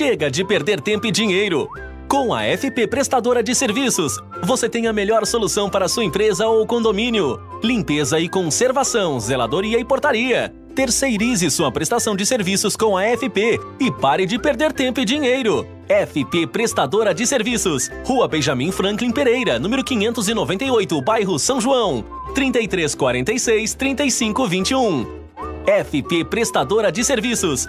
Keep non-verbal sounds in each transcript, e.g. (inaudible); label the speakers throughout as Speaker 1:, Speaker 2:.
Speaker 1: Chega de perder tempo e dinheiro. Com a FP Prestadora de Serviços, você tem a melhor solução para sua empresa ou condomínio. Limpeza e conservação, zeladoria e portaria. Terceirize sua prestação de serviços com a FP e pare de perder tempo e dinheiro. FP Prestadora de Serviços, Rua Benjamin Franklin Pereira, número 598, bairro São João, 3346 3521. FP Prestadora de Serviços,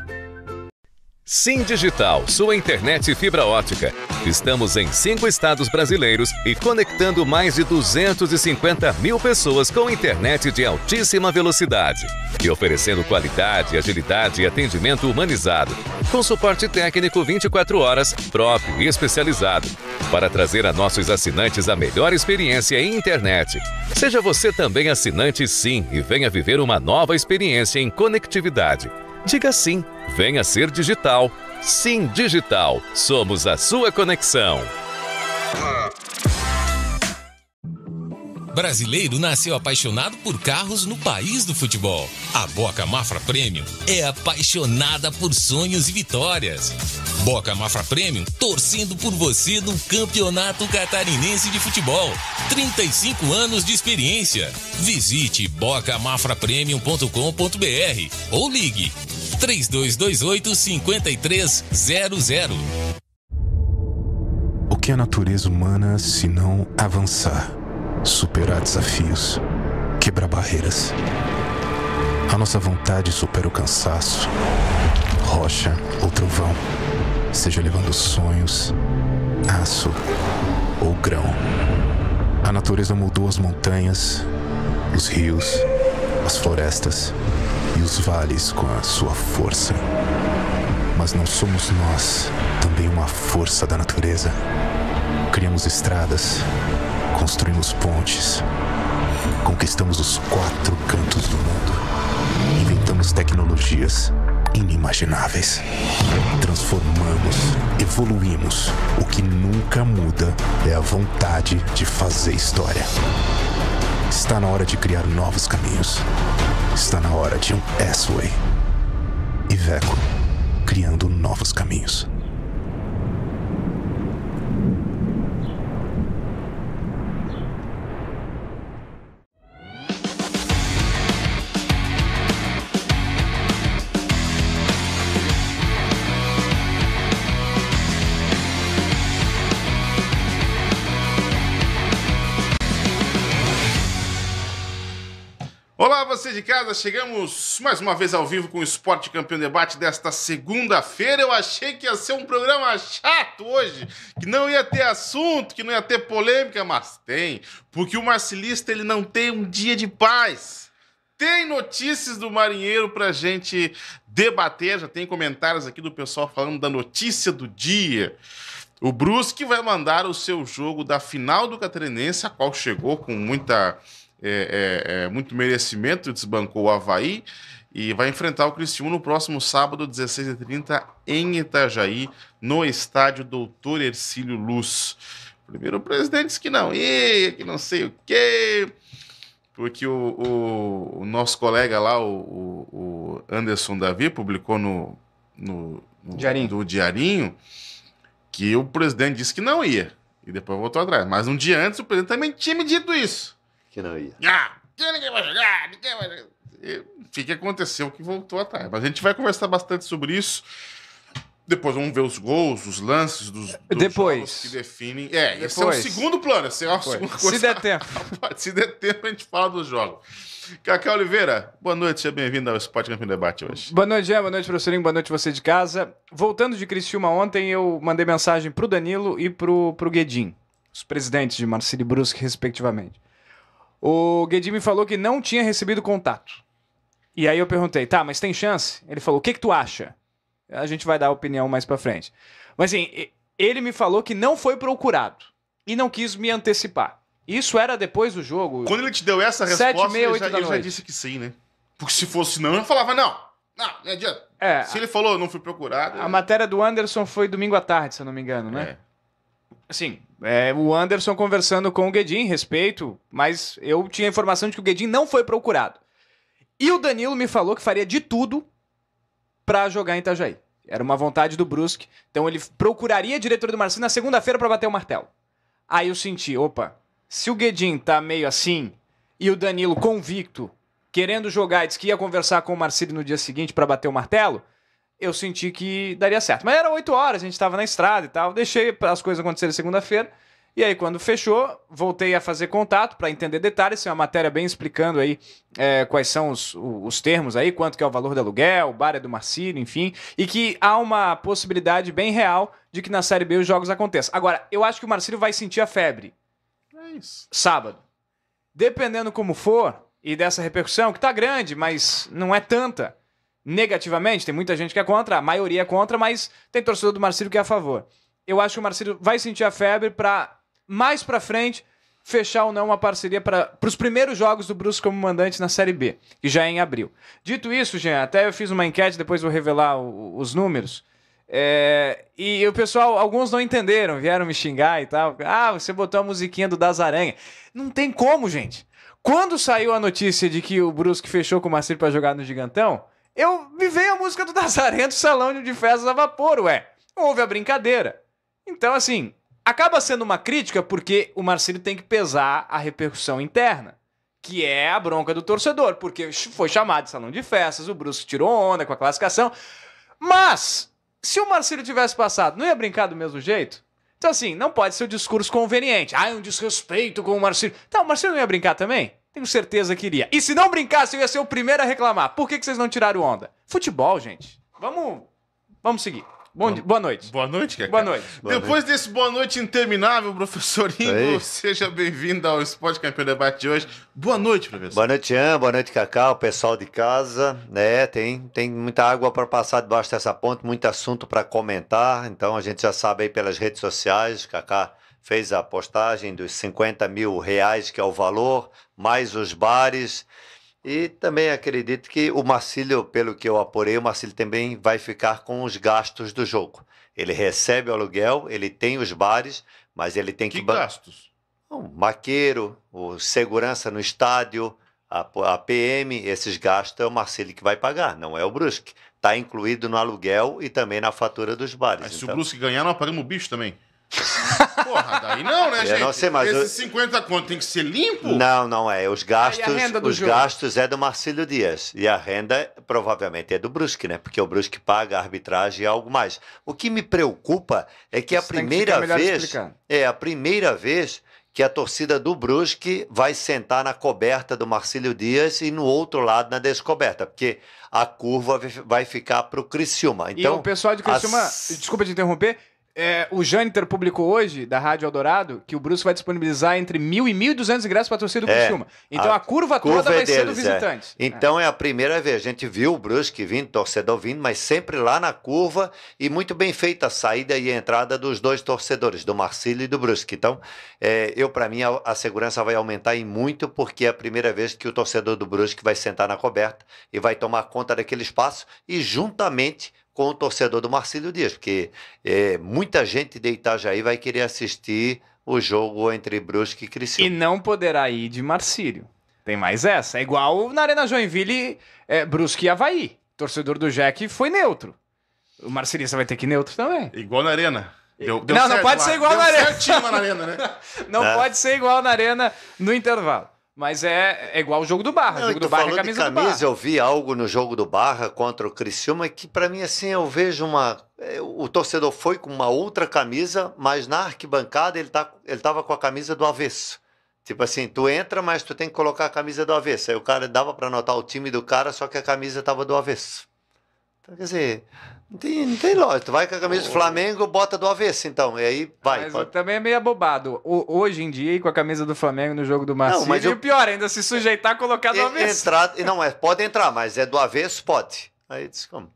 Speaker 1: Sim Digital, sua internet fibra ótica. Estamos em cinco estados brasileiros e conectando mais de 250 mil pessoas com internet de altíssima velocidade. E oferecendo qualidade, agilidade e atendimento humanizado. Com suporte técnico 24 horas, próprio e especializado. Para trazer a nossos assinantes a melhor experiência em internet. Seja você também assinante Sim e venha viver uma nova experiência em conectividade. Diga sim. Venha ser digital. Sim Digital. Somos a sua conexão.
Speaker 2: Brasileiro nasceu apaixonado por carros no país do futebol. A Boca Mafra Premium é apaixonada por sonhos e vitórias. Boca Mafra Premium torcendo por você no Campeonato Catarinense de Futebol. 35 anos de experiência.
Speaker 3: Visite bocamafrapremium.com.br ou ligue 3228
Speaker 2: 5300. O que é a natureza humana se não avançar, superar desafios, quebrar barreiras? A nossa vontade supera o cansaço, rocha ou trovão, seja levando sonhos, aço ou grão. A natureza mudou as montanhas, os rios, as florestas e os vales com a sua força. Mas não somos nós também uma força da natureza? Criamos estradas, construímos pontes, conquistamos os quatro cantos do mundo, inventamos tecnologias inimagináveis. Transformamos, evoluímos. O que nunca muda é a vontade de fazer história. Está na hora de criar novos caminhos Está na hora de um S-Way. Iveco, criando novos caminhos.
Speaker 3: você de casa, chegamos mais uma vez ao vivo com o Esporte Campeão Debate desta segunda-feira. Eu achei que ia ser um programa chato hoje, que não ia ter assunto, que não ia ter polêmica, mas tem, porque o marcelista ele não tem um dia de paz. Tem notícias do marinheiro pra gente debater, já tem comentários aqui do pessoal falando da notícia do dia. O Brusque vai mandar o seu jogo da final do Catarinense, a qual chegou com muita é, é, é, muito merecimento, desbancou o Havaí e vai enfrentar o Criciúma no próximo sábado, 16h30, em Itajaí, no estádio Doutor Ercílio Luz. Primeiro o presidente disse que não ia, que não sei o quê, porque o, o, o nosso colega lá, o, o, Anderson Davi, publicou no, no, no diarinho. do Diarinho que o presidente disse que não ia. E depois voltou atrás. Mas um dia antes o presidente também tinha me dito isso que não ia. Ah, que ninguém vai jogar, ninguém vai jogar. que aconteceu que voltou atrás. Mas a gente vai conversar bastante sobre isso. Depois vamos ver os gols, os lances dos, dos Depois. que definem. É, Depois. esse é o segundo plano, esse é coisa. Se der tempo. (laughs) Se der tempo, a gente fala dos jogos. Cacá Oliveira, boa noite, seja bem-vindo ao Sport Campo Debate hoje.
Speaker 1: Boa noite, Jean, boa noite, professorinho, boa noite você de casa. Voltando de Criciúma ontem, eu mandei mensagem para o Danilo e para o Guedim, os presidentes de Marcelo e Brusque, respectivamente. O Guedim me falou que não tinha recebido contato. E aí eu perguntei, tá, mas tem chance? Ele falou, o que, que tu acha? A gente vai dar a opinião mais pra frente. Mas assim, ele me falou que não foi procurado e não quis me antecipar. Isso era depois do jogo. Quando ele te deu essa resposta, 7, 6, ele, já, ele já disse que sim, né? Porque se fosse não, eu
Speaker 3: falava, não, não, não adianta. É, se ele falou, não fui procurado. A é.
Speaker 1: matéria do Anderson foi domingo à tarde, se eu não me engano, né? É. Assim, é, o Anderson conversando com o Guedin, respeito, mas eu tinha informação de que o Guedin não foi procurado. E o Danilo me falou que faria de tudo para jogar em Itajaí. Era uma vontade do Brusque. Então ele procuraria a diretoria do Marcinho na segunda-feira para bater o martelo. Aí eu senti, opa, se o Guedin tá meio assim e o Danilo convicto, querendo jogar, disse que ia conversar com o Marcílio no dia seguinte para bater o martelo, eu senti que daria certo. Mas era 8 horas, a gente estava na estrada e tal. Deixei as coisas acontecerem segunda-feira. E aí, quando fechou, voltei a fazer contato para entender detalhes. Tem uma matéria bem explicando aí é, quais são os, os termos aí, quanto que é o valor do aluguel, o bar é do Marcílio, enfim. E que há uma possibilidade bem real de que na Série B os jogos aconteçam. Agora, eu acho que o Marcílio vai sentir a febre. É isso. Sábado. Dependendo como for, e dessa repercussão, que tá grande, mas não é tanta negativamente. Tem muita gente que é contra, a maioria é contra, mas tem torcedor do Marcílio que é a favor. Eu acho que o Marcílio vai sentir a febre para mais para frente fechar ou não uma parceria para os primeiros jogos do Brusco como mandante na Série B, que já é em abril. Dito isso, Jean, até eu fiz uma enquete, depois vou revelar o, os números. É, e o pessoal, alguns não entenderam, vieram me xingar e tal. Ah, você botou a musiquinha do Das Aranha. Não tem como, gente. Quando saiu a notícia de que o Brusque fechou com o Marcelo para jogar no Gigantão, eu me veio a música do Nazareno, Salão de Festas a Vapor, ué. Houve a brincadeira. Então, assim, acaba sendo uma crítica porque o Marcelo tem que pesar a repercussão interna, que é a bronca do torcedor, porque foi chamado de Salão de Festas, o Bruce tirou onda com a classificação. Mas, se o Marcelo tivesse passado, não ia brincar do mesmo jeito? Então, assim, não pode ser o um discurso conveniente. Ah, é um desrespeito com o Marcelo. Tá, o Marcelo não ia brincar também? Tenho certeza que iria. E se não brincasse, eu ia ser o primeiro a reclamar. Por que, que vocês não tiraram onda? Futebol, gente. Vamos,
Speaker 3: vamos seguir. Bom, boa noite. Boa noite, Kaká. Boa noite. Boa Depois noite. desse boa noite interminável,
Speaker 4: professor Ingo,
Speaker 3: seja bem-vindo ao Esporte Campeão Debate de hoje. Boa noite, professor.
Speaker 4: Boa noite, Ian. Boa noite, O pessoal de casa. Né, tem, tem muita água para passar debaixo dessa ponte, muito assunto para comentar. Então a gente já sabe aí pelas redes sociais, Cacá fez a postagem dos 50 mil reais, que é o valor, mais os bares. E também acredito que o Marcílio, pelo que eu apurei, o Marcílio também vai ficar com os gastos do jogo. Ele recebe o aluguel, ele tem os bares, mas ele tem que. Que gastos? O maqueiro, o segurança no estádio, a, a PM, esses gastos é o Marcílio que vai pagar, não é o Brusque. Está incluído no aluguel e também na fatura dos bares. Mas então... se o então. Brusque
Speaker 3: ganhar, nós pagamos o bicho também.
Speaker 4: Porra, daí não, né, eu gente? Não sei, mas Esses eu...
Speaker 3: 50 conto tem que ser limpo? Não,
Speaker 4: não é. Os gastos, ah, os jogo? gastos é do Marcílio Dias. E a renda provavelmente é do Brusque, né? Porque o Brusque paga a arbitragem e algo mais. O que me preocupa é que Isso a primeira que vez. É a primeira vez que a torcida do Brusque vai sentar na coberta do Marcílio Dias e no outro lado na descoberta, porque a curva vai ficar para o Criciúma. Então, e o então, pessoal de Criciúma,
Speaker 1: desculpa te interromper, é, o Jâniter publicou hoje, da Rádio Eldorado, que o Brusque vai disponibilizar entre mil e 1.200 ingressos para a torcida do é, Então a, a curva, curva, toda é vai deles, ser do é. visitante.
Speaker 4: Então, é. Então é. a primeira vez. A gente viu o Brusque vindo, torcedor vindo, mas sempre lá na curva e muito bem feita a saída e a entrada dos dois torcedores, do Marcílio e do Brusque. Então, é, eu, para mim, a, a, segurança vai aumentar em muito, porque é a primeira vez que o torcedor do Brusque vai sentar na coberta e vai tomar conta daquele espaço e juntamente com o torcedor do Marcílio Dias, porque é, muita gente de Itajaí vai querer assistir o jogo entre Brusque e Criciúma. E não poderá ir de Marcílio. Tem mais essa.
Speaker 1: É igual na Arena Joinville, é, Brusque e Havaí. torcedor do Jack foi neutro. O marcelista vai ter que ir neutro também. Igual na Arena. Deu, deu não, não pode lá. ser igual deu na arena. na arena. né? (laughs) não, não é. pode ser igual na arena no intervalo. Mas é, é igual o jogo do Barra. Não, jogo do Barra é camisa, camisa do Barra. Eu
Speaker 4: vi algo no jogo do Barra contra o Criciúma que, para mim, assim, eu vejo uma. É, o torcedor foi com uma outra camisa, mas na arquibancada ele, tá, ele tava com a camisa do avesso. Tipo assim, tu entra, mas tu tem que colocar a camisa do avesso. Aí o cara dava para anotar o time do cara, só que a camisa tava do avesso quer dizer, não tem, não tem lógica. Tu vai com a camisa do Flamengo, bota do avesso, então. E aí vai. Mas pode... também é meio
Speaker 1: abobado. O, hoje em dia, ir com a camisa do Flamengo no jogo do Marcinho. não, mas eu... e o
Speaker 4: pior ainda, se sujeitar, a colocar do avesso. Entrar, não, é, pode entrar, mas é do avesso, pode. Aí diz como?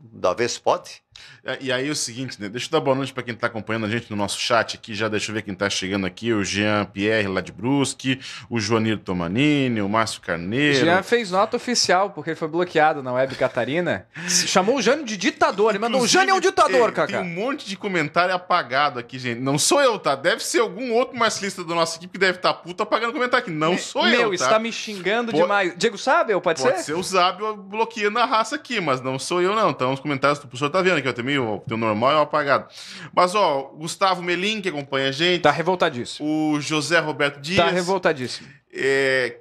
Speaker 4: Do
Speaker 3: avesso, pode? É, e aí é o seguinte, né? Deixa eu dar boa noite para quem está acompanhando a gente no nosso chat aqui. Já deixa eu ver quem está chegando aqui. O Jean Pierre lá de Brusque, o Joanir Tomanini, o Márcio Carneiro. Jean
Speaker 1: fez nota oficial, porque ele foi bloqueado na web Catarina. Chamou o Jânio de ditador.
Speaker 3: Ele mandou o Jânio é um ditador, é, cara. Tem um monte de comentário apagado aqui, gente. Não sou eu, tá? Deve ser algum outro marcelista da nossa equipe que deve estar tá puto apagando comentário aqui. Não sou Meu, eu, Meu, tá? está me xingando Pô... demais. Diego Sábio, pode, pode ser? Pode ser o Sábio bloqueando a raça aqui, mas não sou eu, não. Então os comentários do professor tá vendo aqui é 50 mil, o normal é apagado. Mas, ó, Gustavo Melim, que acompanha a gente. Tá revoltadíssimo. O José Roberto Dias. Tá revoltadíssimo. É,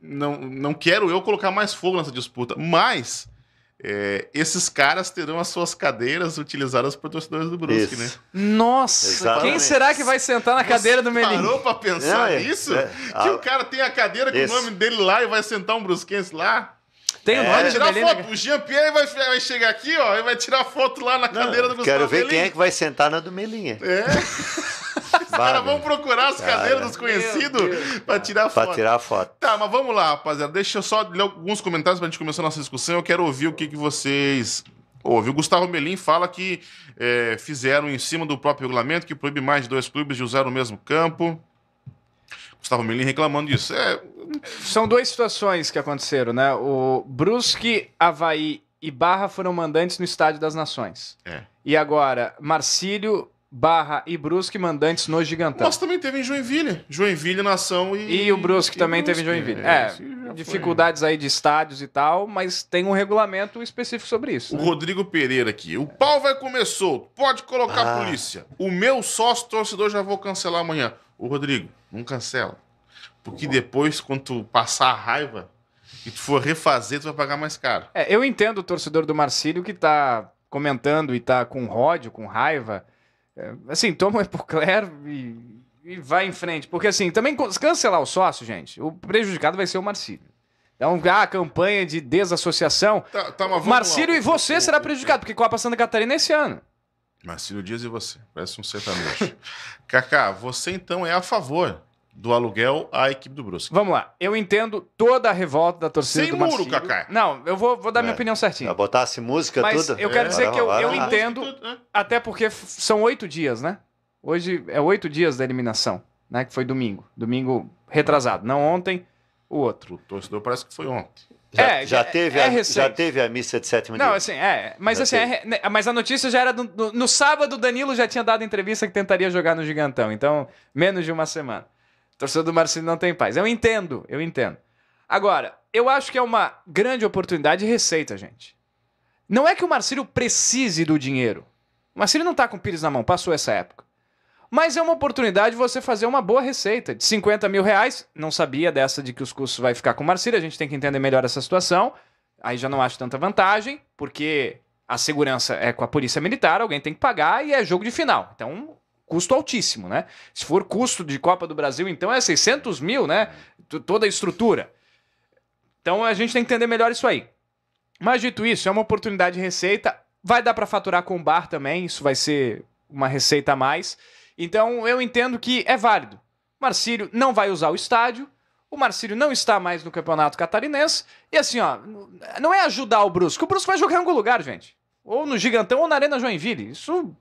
Speaker 3: não, não quero eu colocar mais fogo nessa disputa, mas é, esses caras terão as suas cadeiras utilizadas por torcedores do Brusque, isso. né? Nossa, Exatamente. quem será que vai sentar na Você cadeira do Melim? parou pra pensar é, é nisso? É, que a... o cara tem a cadeira com isso. o nome dele lá e vai sentar um brusquense lá? Tem o é. nome tirar né? foto. Né? O Jean-Pierre vai, vai, chegar aqui, ó, e vai tirar foto lá na Não, cadeira do Gustavo Quero ver Melinha. quem é que
Speaker 4: vai sentar na do Melinha. É? os caras vão
Speaker 3: procurar as cadeiras dos conhecidos para tirar foto. Para tirar foto. Tá, mas vamos lá, rapaziada. Deixa eu só ler alguns comentários para a gente começar a nossa discussão. Eu quero ouvir o que, que vocês ouvem. O Gustavo Melim fala que é, fizeram em cima do próprio regulamento que proíbe mais de dois clubes de usar o mesmo campo. Gustavo Melim reclamando disso. É, são duas
Speaker 1: situações que aconteceram, né? O Brusque, Havaí e Barra foram mandantes no Estádio das Nações. É. E agora, Marcílio, Barra e Brusque mandantes no Gigantão. Mas
Speaker 3: também teve em Joinville. Joinville, Nação e. E o Brusque e também Brusque. teve em Joinville. É, é
Speaker 1: dificuldades foi. aí de estádios e tal, mas tem um regulamento específico sobre isso. O né? Rodrigo Pereira
Speaker 3: aqui. O pau vai comer solto. Pode colocar ah. a polícia. O meu sócio torcedor já vou cancelar amanhã. O Rodrigo, não cancela. Porque depois, quando tu passar a raiva e tu for refazer, tu vai pagar mais caro.
Speaker 1: É, eu entendo o torcedor do Marcílio que tá comentando e tá com ódio, com raiva. É, assim, toma um epocler e, e vai em frente. Porque assim, também cancelar o sócio, gente, o prejudicado vai ser o Marcílio. Então, é a ah, campanha de desassociação.
Speaker 3: Tá, tá, Marcílio lá. e você será prejudicado, porque Copa Santa Catarina é esse ano. Marcílio Dias e você. Parece um sertanejo. (laughs) Kaká, você então é a favor do aluguel à equipe do Brusque. Vamos lá. Eu entendo toda a revolta da torcida Sem do Marcílio. muro, Cacá. Não, eu vou, vou dar é. minha opinião certinha. Botasse assim, música, Mas tudo. eu quero é.
Speaker 1: dizer que eu, eu entendo, né? até porque são oito dias, né? Hoje é oito dias da eliminação, né? Que foi domingo. Domingo retrasado. Não ontem, o outro. O torcedor
Speaker 4: parece que foi ontem. Já, é, já, é, teve é, é a, já teve a missa de sétimo dia. Não, assim,
Speaker 1: é. Mas, assim, é, né, mas a notícia já era. Do, no, no sábado, o Danilo já tinha dado entrevista que tentaria jogar no Gigantão. Então, menos de uma semana torcedor do Marcelo não tem paz. Eu entendo, eu entendo. Agora, eu acho que é uma grande oportunidade e receita, gente. Não é que o Marcelo precise do dinheiro. O Marcelo não tá com o Pires na mão, passou essa época. Mas é uma oportunidade de você fazer uma boa receita de 50 mil reais. Não sabia dessa de que os custos vai ficar com o Marcelo. a gente tem que entender melhor essa situação. Aí já não acho tanta vantagem, porque a segurança é com a polícia militar, alguém tem que pagar e é jogo de final. Então custo altíssimo, né? Se for custo de Copa do Brasil, então é 600 mil, né? T Toda a estrutura. Então a gente tem que entender melhor isso aí. Mas dito isso, é uma oportunidade de receita. Vai dar para faturar com o bar também, isso vai ser uma receita a mais. Então eu entendo que é válido. Marcílio não vai usar o estádio, o Marcílio não está mais no Campeonato Catarinense. E assim, ó, não é ajudar o Brusco. O Brusco vai jogar em algum lugar, gente. Ou no Gigantão ou na Arena Joinville. Isso.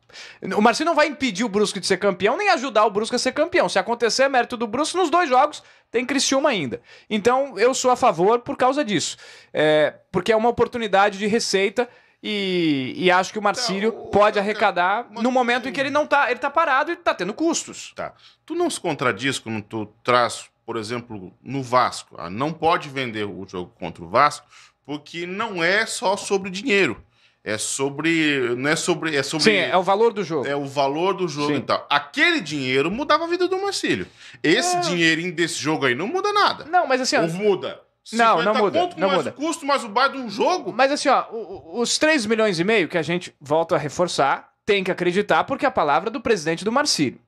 Speaker 1: O Marcinho não vai impedir o Brusco de ser campeão, nem ajudar o Brusco a ser campeão. Se acontecer, é mérito do Brusco. Nos dois jogos, tem Criciúma ainda. Então, eu sou a favor por causa disso. É, porque é uma oportunidade de receita. E, e, acho
Speaker 3: que o Marcílio tá, pode arrecadar mas, no momento em que ele não tá, ele tá parado e tá tendo custos. Tá. Tu não se contradiz quando tu traz, por exemplo, no Vasco, ah, não pode vender o jogo contra o Vasco, porque não é só sobre dinheiro. É sobre. Não é sobre. É sobre. Sim, é o valor do jogo. É o valor do jogo Sim. e tal. Aquele dinheiro mudava a vida do Marcílio. Esse é. dinheirinho desse jogo aí não muda nada. Não, mas assim. Ou muda. Não, não muda. Conto, não mais muda. o custo, mais o bairro de um jogo. Mas assim, ó, os 3 milhões e meio que a
Speaker 1: gente volta a reforçar, tem que acreditar, porque é a palavra do presidente do Marcílio.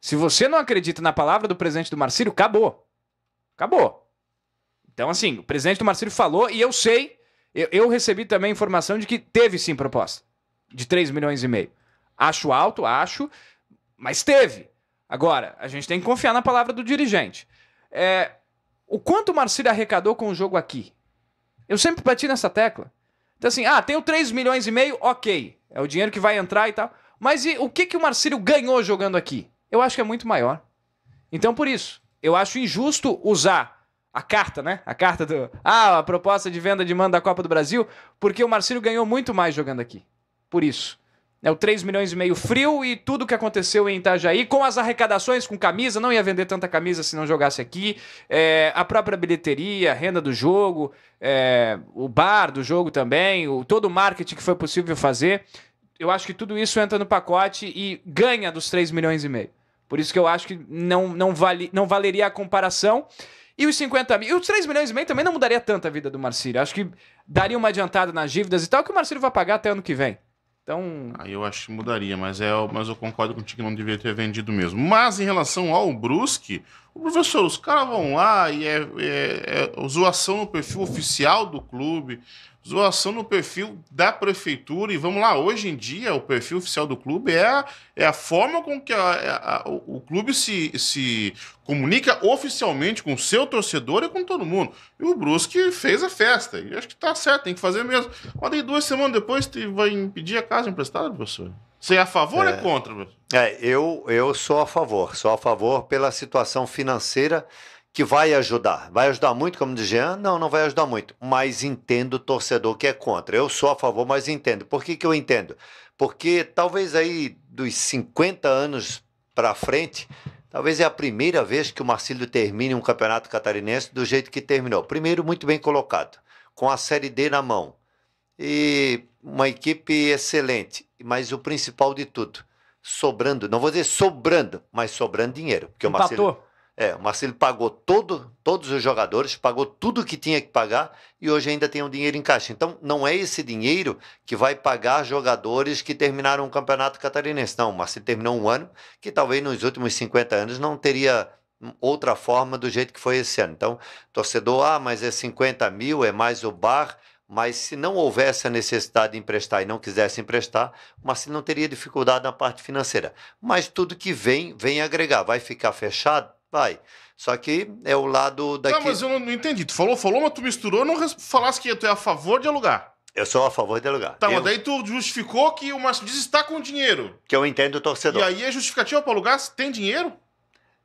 Speaker 1: Se você não acredita na palavra do presidente do Marcílio, acabou. Acabou. Então, assim, o presidente do Marcílio falou, e eu sei eu, eu recebi também informação de que teve sim proposta de 3 milhões e meio. Acho alto, acho, mas teve. Agora, a gente tem que confiar na palavra do dirigente. É, o quanto o Marcílio arrecadou com o jogo aqui? Eu sempre bati nessa tecla. Então, assim, ah, tenho 3 milhões e meio, ok. É o dinheiro que vai entrar e tal. Mas e, o que, que o Marcílio ganhou jogando aqui? Eu acho que é muito maior. Então, por isso, eu acho injusto usar a carta, né? A carta do. Ah, a proposta de venda de mando da Copa do Brasil, porque o Marcílio ganhou muito mais jogando aqui. Por isso. É o 3 milhões e meio frio e tudo o que aconteceu em Itajaí, com as arrecadações, com camisa, não ia vender tanta camisa se não jogasse aqui, é, a própria bilheteria, a renda do jogo, é, o bar do jogo também, o, todo o marketing que foi possível fazer. Eu acho que tudo isso entra no pacote e ganha dos 3 milhões e meio. Por isso que eu acho que não, não, vale, não valeria a comparação. E os 50 mil. E os 3 milhões e meio também não mudaria tanto a vida do Marcílio. Acho que daria uma adiantada nas dívidas e tal, que o Marcílio vai pagar até ano que vem.
Speaker 3: Então. Aí eu acho que mudaria, mas, é, mas eu concordo contigo que não deveria ter vendido mesmo. Mas em relação ao Brusque, o professor, os caras vão lá e é, é, é zoação no perfil oficial do clube, zoação no perfil da prefeitura. E vamos lá, hoje em dia, o perfil oficial do clube é a, é a forma com que a, é a, o, o, clube se, se comunica oficialmente com o seu torcedor e com todo mundo. E o Brusque fez a festa. E acho que tá certo, tem que fazer mesmo. Olha, duas semanas depois, vai impedir a
Speaker 4: casa emprestada, professor? Você é a favor é. ou é, é. contra? É, eu, eu sou a favor. Sou a favor pela situação financeira que vai ajudar. Vai ajudar muito, como diz Jean? Não, não vai ajudar muito. Mas entendo o torcedor que é contra. Eu sou a favor, mas entendo. Por que, que eu entendo? Porque talvez aí dos 50 anos para frente, talvez é a primeira vez que o Marcílio termine um campeonato catarinense do jeito que terminou. Primeiro, muito bem colocado, com a Série D na mão e uma equipe excelente, mas o principal de tudo, sobrando, não vou dizer sobrando, mas sobrando dinheiro, porque Empatou. o Marcelo é, o Marcelo pagou todo, todos os jogadores, pagou tudo o que tinha que pagar e hoje ainda tem um dinheiro em caixa. Então, não é esse dinheiro que vai pagar jogadores que terminaram o Campeonato Catarinense. Não, o Marcelo terminou um ano que talvez nos últimos 50 anos não teria outra forma do jeito que foi esse ano. Então, torcedor, ah, mas é 50 mil, é mais o bar. Mas se não houvesse a necessidade de emprestar e não quisesse emprestar, o Marcílio não teria dificuldade na parte financeira. Mas tudo que vem, vem agregar. Vai ficar fechado? Vai. Só que é o lado daqui. Não, mas eu não entendi. Tu falou, falou, mas tu misturou não falasse que tu é a favor de alugar. Eu sou a favor de alugar. Tá, eu... mas
Speaker 3: daí tu justificou
Speaker 4: que o Márcio diz está com dinheiro. Que eu entendo o torcedor. E aí é justificativa para alugar se tem dinheiro?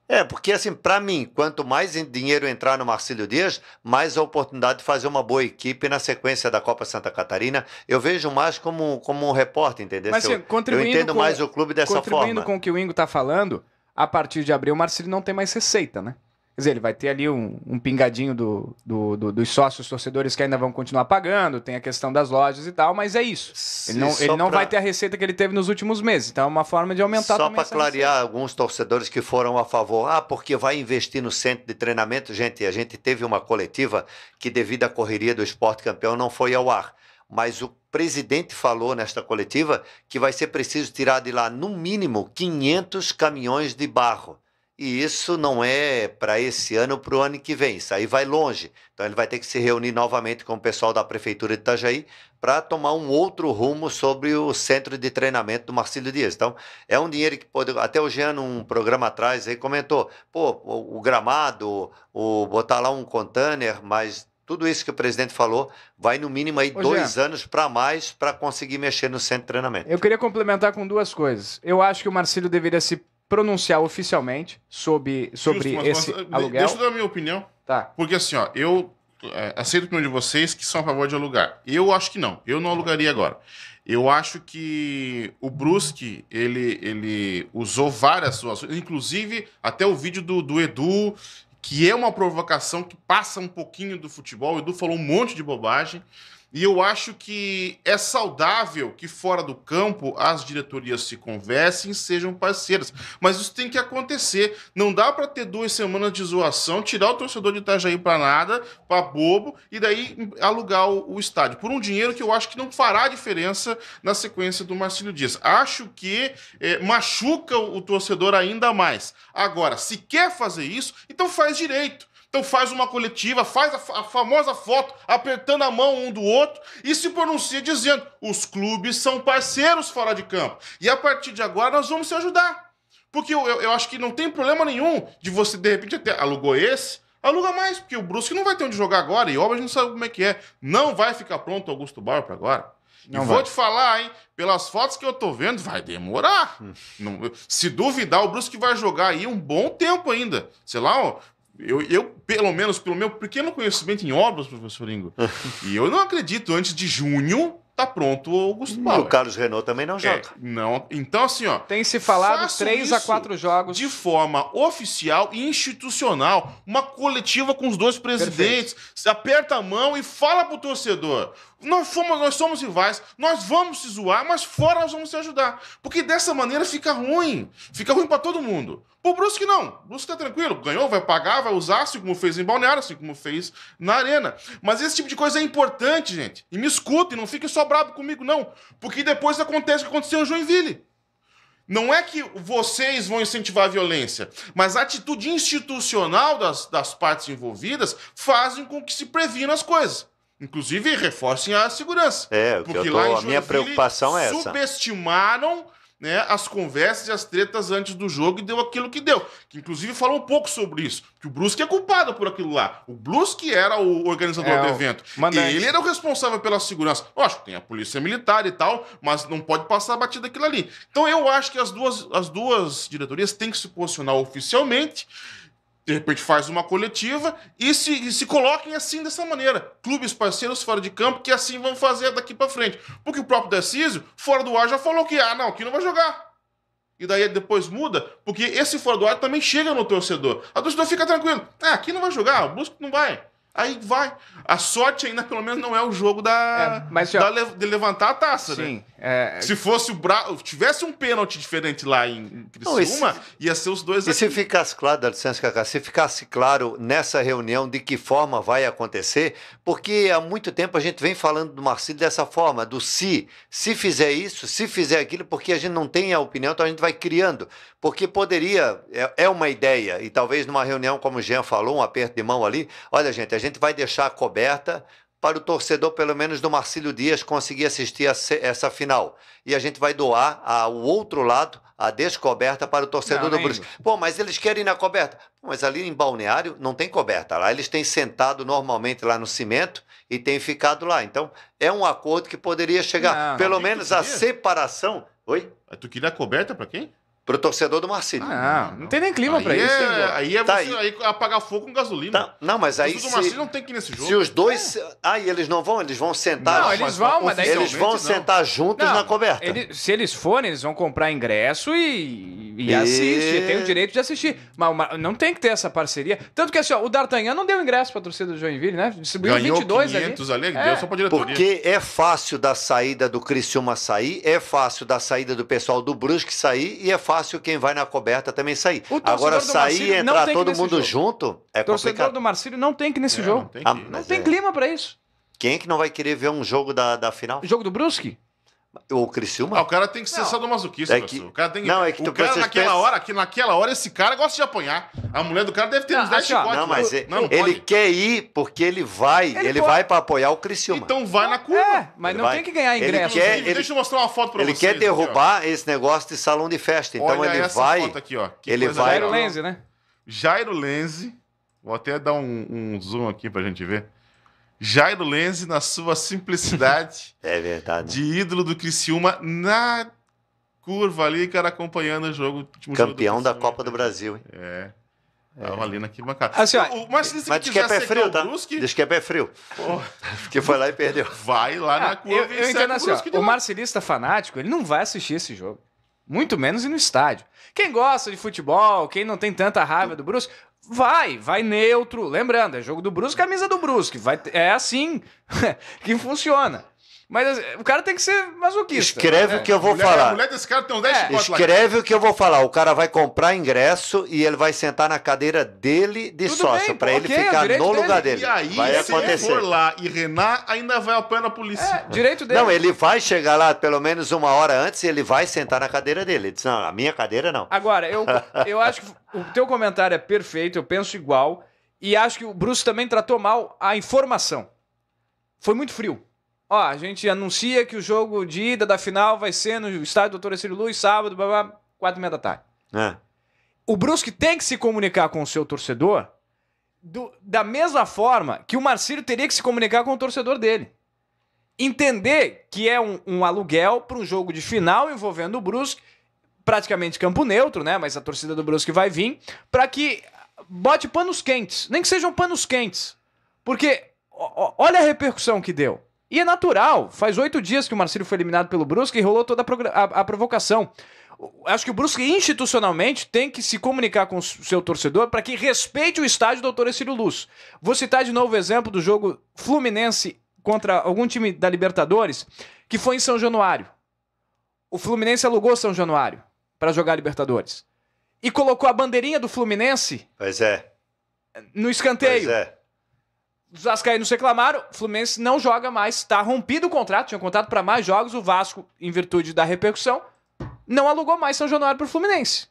Speaker 4: É, porque assim, para mim, quanto mais dinheiro entrar no Marcílio Dias, mais a oportunidade de fazer uma boa equipe na sequência da Copa Santa Catarina. Eu vejo mais como, como um repórter, entendeu? Mas, assim, eu, eu entendo com, mais o clube dessa contribuindo forma. Contribuindo com
Speaker 1: o que o Ingo está falando, a partir de abril o Marcílio não tem mais receita, né? Quer dizer, ele vai ter ali um, um pingadinho do, do, do, dos sócios torcedores que ainda vão continuar pagando, tem a questão das lojas e tal, mas é isso. ele não, ele não pra... vai ter a receita que ele teve nos últimos meses. Então é uma forma de aumentar Só para clarear
Speaker 4: receita. alguns torcedores que foram a favor, ah, porque vai investir no centro de treinamento. Gente, a gente teve uma coletiva que, devido à correria do esporte campeão, não foi ao ar. Mas o presidente falou nesta coletiva que vai ser preciso tirar de lá, no mínimo, 500 caminhões de barro e isso não é para esse ano, para o ano que vem. Isso aí vai longe. Então ele vai ter que se reunir novamente com o pessoal da Prefeitura de Itajaí para tomar um outro rumo sobre o centro de treinamento do Marcílio Dias. Então, é um dinheiro que pode. Até o Jean, um programa atrás, aí comentou: pô, o, o gramado, o botar lá um container, mas tudo isso que o presidente falou vai no mínimo aí Ô, dois Jean, anos para mais para conseguir mexer no centro de treinamento.
Speaker 1: Eu queria complementar com duas coisas. Eu acho que o Marcílio deveria se pronunciar oficialmente
Speaker 3: sobre, sobre Justo, esse mas, aluguel. Deixa eu dar a minha opinião. Tá. Porque assim, ó, eu é, aceito a opinião de vocês que são a favor de alugar. Eu acho que não. Eu não alugaria agora. Eu acho que o Brusque, ele, ele usou várias situações, inclusive até o vídeo do, do Edu, que é uma provocação que passa um pouquinho do futebol. O Edu falou um monte de bobagem. E eu acho que é saudável que fora do campo as diretorias se conversem, sejam parceiras. Mas isso tem que acontecer. Não dá para ter duas semanas de zoação, tirar o torcedor de Itajaí para nada, para bobo, e daí alugar o, o, estádio. Por um dinheiro que eu acho que não fará diferença na sequência do Marcílio Dias. Acho que é, machuca o, o torcedor ainda mais. Agora, se quer fazer isso, então faz direito então faz uma coletiva, faz a, a, famosa foto apertando a mão um do outro e se pronuncia dizendo: os clubes são parceiros fora de campo. E a partir de agora nós vamos se ajudar. Porque eu, eu, eu acho que não tem problema nenhum de você, de repente, até alugou esse, aluga mais, porque o Brusque não vai ter onde jogar agora e obra a gente não sabe como é que é. Não vai ficar pronto o Augusto barro para agora. Não e vai. vou te falar, hein? Pelas fotos que eu tô vendo, vai demorar. Hum. Não, se duvidar, o Brusque vai jogar aí um bom tempo ainda. Sei lá, eu, eu, pelo menos, pelo meu pequeno conhecimento em obras, professor Ingo, (laughs) e eu não acredito antes de junho tá pronto o Augusto hum, Bauer. O Carlos Renault também não é, joga. É, não, então assim, ó. Tem se falado três a quatro jogos de forma oficial e institucional, uma coletiva com os dois presidentes, Perfeito. aperta a mão e fala pro torcedor. Nós somos, nós somos rivais, nós vamos se zoar, mas fora nós vamos se ajudar. Porque dessa maneira fica ruim. Fica ruim para todo mundo. O Brusque não. O Brusque tá tranquilo. Ganhou, vai pagar, vai usar, assim como fez em Balneário, assim como fez na Arena. Mas esse tipo de coisa é importante, gente. E me escutem, não fiquem só brabo comigo, não. Porque depois acontece o que aconteceu em Joinville. Não é que vocês vão incentivar a violência, mas a atitude institucional das, das partes envolvidas fazem com que se previna as coisas. Inclusive, reforcem a segurança.
Speaker 4: É, porque eu tô, lá em a minha preocupação é essa.
Speaker 3: Subestimaram né, as conversas e as tretas antes do jogo e deu aquilo que deu. Que inclusive falou um pouco sobre isso. Que o Brusque é culpado por aquilo lá. O Brusque era o organizador é, do evento. E Ele era o responsável pela segurança. Lógico, tem a polícia militar e tal, mas não pode passar a batida aquilo ali. Então eu acho que as duas, as duas diretorias têm que se posicionar oficialmente de repente faz uma coletiva e se, e se coloquem assim dessa maneira. Clubes parceiros fora de campo que assim vão fazer daqui para frente. Porque o próprio Decísio, fora do ar, já falou que, ah, não, aqui não vai jogar. E daí depois muda, porque esse fora do ar também chega no torcedor. A torcedor fica tranquilo. Ah, aqui não vai jogar, o Busco não vai. Aí vai. A sorte ainda, pelo menos, não é o jogo da, é, mas, assim, da de levantar a taça, né? sim, né? É... Se fosse o tivesse um pênalti diferente lá em Criciúma, não, esse... ia ser os
Speaker 4: dois. E aqui. se ficasse claro, dá licença, Cacá, se ficasse claro nessa reunião de que forma vai acontecer, porque há muito tempo a gente vem falando do Marcílio dessa forma, do se, se fizer isso, se fizer aquilo, porque a gente não tem a opinião, então a gente vai criando. Porque poderia, é, é uma ideia, e talvez numa reunião, como o Jean falou, um aperto de mão ali, olha, gente, a gente vai deixar coberta para o torcedor, pelo menos do Marcílio Dias, conseguir assistir a, essa final. E a gente vai doar ao outro lado a descoberta para o torcedor não, do Brusque. Pô, mas eles querem ir na coberta. Pô, mas ali em Balneário não tem coberta. Lá eles têm sentado normalmente lá no cimento e têm ficado lá. Então, é um acordo que poderia chegar, não, pelo menos a separação.
Speaker 3: Oi? Tu queria a coberta para quem? Pro torcedor do Marcílio. Ah, não, não tem nem clima para é, isso. Aí é tá você
Speaker 4: aí. Aí apagar fogo com gasolina. Tá. Não, mas aí. o do Marcílio não
Speaker 3: tem que ir nesse jogo. Se os dois. É.
Speaker 4: Aí ah, eles não vão, eles vão sentar. Não, eles vão, mas daí Eles vão não. sentar juntos não, na coberta. Ele,
Speaker 1: se eles forem, eles vão comprar ingresso e, e, e... assistir. Tem o direito de assistir. Mas, não tem que ter essa parceria. Tanto que assim, ó, o D'Artagnan não deu ingresso pra torcida do Joinville, né? Distribuiu Ganhou 22 500 ali. ali é. deu só pra diretoria. Porque
Speaker 4: é fácil da saída do Criciúma sair, é fácil da saída do pessoal do Brusque sair e é fácil fácil quem vai na coberta também sair. Agora, sair e entrar todo mundo jogo. junto é torcedor complicado. torcedor do Marcílio não tem que nesse
Speaker 1: é, jogo. Não tem, que, ah, não tem é. clima
Speaker 4: para isso. Quem é que não vai querer ver um jogo da, da final? Jogo do Brusque? O Criciúma? Ah, o cara tem que ser não. sadomasoquista, é que... o cara tem que... Não, é que o cara naquela hora,
Speaker 3: que naquela hora esse cara gosta de apanhar. A mulher do cara deve ter não, uns 10 assim, chicotes. Não, mas ele, né? é, não, ele
Speaker 4: quer ir porque ele vai, ele, ele vai para apoiar o Criciúma. Então
Speaker 3: vai na curva. É, mas ele não vai. tem que ganhar ingresso. Ele quer, ele... Deixa eu mostrar uma foto para vocês. Ele quer derrubar
Speaker 4: aqui, esse negócio de salão de festa, então Olha ele vai. Foto aqui, ó. Que ele vai Jairo Lenze, né?
Speaker 3: Jairo Lenze. Vou até dar um, um zoom aqui pra gente ver. Jairo Lenze na sua simplicidade. (laughs) é verdade. De ídolo do Criciúma na curva ali, cara, acompanhando o jogo. O Campeão
Speaker 4: jogo da Copa do Brasil, hein? É. Tava é. ali naquele bancada. Assim, o, o Marcinista mas que diz que é pé frio, tá? Brusque... Diz que é pé frio. (laughs) porque foi lá e perdeu. Vai lá na ah, curva eu, eu entendo assim, ó, O
Speaker 3: Marcelista fanático, ele
Speaker 1: não vai assistir esse jogo. Muito menos ir no estádio. Quem gosta de futebol, quem não tem tanta raiva do Brusque, Vai, vai neutro. Lembrando, é jogo do Brusque, camisa do Brusque. Vai, é
Speaker 4: assim (laughs) que funciona.
Speaker 1: Mas assim, o cara tem que ser masoquista. Escreve né? o que eu vou mulher, falar. A mulher
Speaker 3: desse cara tem um 10
Speaker 1: é. Escreve
Speaker 4: lá. o que eu vou falar. O cara vai comprar ingresso e ele vai sentar na cadeira dele de Tudo sócio, para ele é ficar no lugar dele. E aí, vai se acontecer. ele for
Speaker 3: lá e renar, ainda vai apanhar na polícia. É, direito dele. Não, ele
Speaker 4: vai chegar lá pelo menos uma hora antes e ele vai sentar na cadeira dele. Ele diz, não, a minha cadeira não. Agora, eu, (laughs) eu
Speaker 3: acho que o teu
Speaker 1: comentário é perfeito, eu penso igual. E acho que o Bruce também tratou mal a informação. Foi muito frio. Ó, a gente anuncia que o jogo de ida da final vai ser no estádio Doutor Ciro Luz, sábado, blá, blá, quatro e meia da tarde. É. O Brusque tem que se comunicar com o seu torcedor do, da mesma forma que o Marcílio teria que se comunicar com o torcedor dele. Entender que é um, um aluguel para um jogo de final envolvendo o Brusque, praticamente campo neutro, né? Mas a torcida do Brusque vai vir, para que bote panos quentes, nem que sejam panos quentes. Porque ó, olha a repercussão que deu. E é natural. Faz oito dias que o Marcílio foi eliminado pelo Brusque e rolou toda a, a, a provocação. Acho que o Brusque institucionalmente tem que se comunicar com o seu torcedor para que respeite o estádio do Doutor Cílio Luz. Vou citar de novo o exemplo do jogo Fluminense contra algum time da Libertadores, que foi em São Januário. O Fluminense alugou São Januário para jogar Libertadores. E colocou a bandeirinha do Fluminense. Pois é. No escanteio. Pois é. Os vascaínos reclamaram, Fluminense não joga mais, está rompido o contrato, tinha contrato para mais jogos, o Vasco, em virtude da repercussão, não alugou mais São Januário para o Fluminense.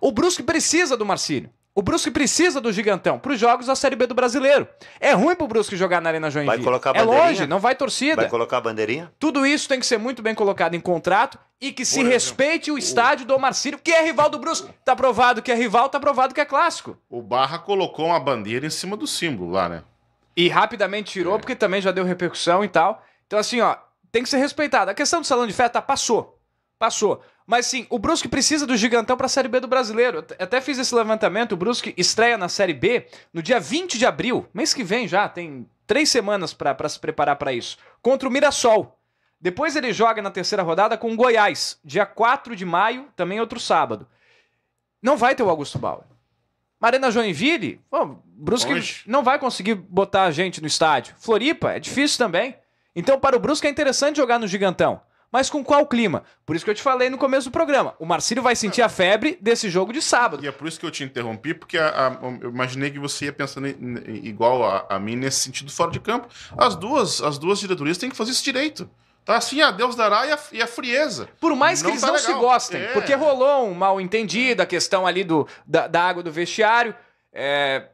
Speaker 1: O Brusque precisa do Marcílio. O Brusque precisa do Gigantão para os jogos da Série B do Brasileiro. É ruim para o Brusque jogar na Arena
Speaker 4: Joinville. Vai colocar a bandeirinha? É longe, não vai torcida. Vai colocar a bandeirinha?
Speaker 1: Tudo isso tem que ser muito bem colocado em contrato e que se Por respeite exemplo, o estádio o... do Marcílio, que é rival do Brusque. Está provado que é rival, está provado que é clássico. O Barra colocou uma bandeira em cima do símbolo lá, né? E rapidamente tirou, é. porque também já deu repercussão e tal. Então, assim, ó, tem que ser respeitado. A questão do salão de festa passou. Passou. Mas sim, o Brusque precisa do gigantão para a Série B do Brasileiro. Eu até fiz esse levantamento, o Brusque estreia na Série B no dia 20 de abril, mês que vem já, tem três semanas para se preparar para isso, contra o Mirassol. Depois ele joga na terceira rodada com o Goiás, dia 4 de maio, também outro sábado. Não vai ter o Augusto Bauer. Marina Joinville, o Brusque não vai conseguir botar a gente no estádio. Floripa, é difícil também. Então, para o Brusque é interessante jogar no Gigantão. Mas com qual clima?
Speaker 3: Por isso que eu te falei no começo do programa. O Marcílio vai sentir a febre desse jogo de sábado. E é por isso que eu te interrompi, porque a, a, eu imaginei que você ia pensando em, em, igual a, a mim nesse sentido fora de campo. As duas, as duas diretorias têm que fazer isso direito. Tá assim, a ah, Deus dará e a, e a frieza. Por mais não que eles tá não legal. se gostem, é. porque rolou um mal entendido, a questão ali do, da, da água do
Speaker 1: vestiário. É,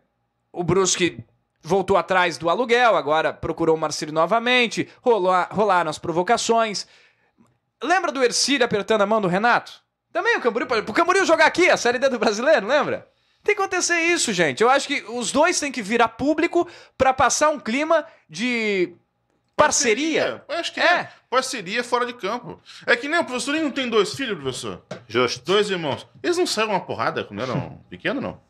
Speaker 1: o Brusque voltou atrás do aluguel, agora procurou o Marcelo novamente, rolou, rolaram as provocações. Lembra do Ercílio apertando a mão do Renato? Também o Camboriú, o Camboriú jogar aqui, a Série D do Brasileiro, lembra? Tem que acontecer isso, gente. Eu acho que os dois têm que virar público para passar um clima
Speaker 3: de parceria. parceria. Eu acho que é. é. Parceria fora de campo. É que nem o professor não tem dois filhos, professor. Justo. Dois irmãos. Eles não saíram uma porrada quando eram (laughs) pequenos, não?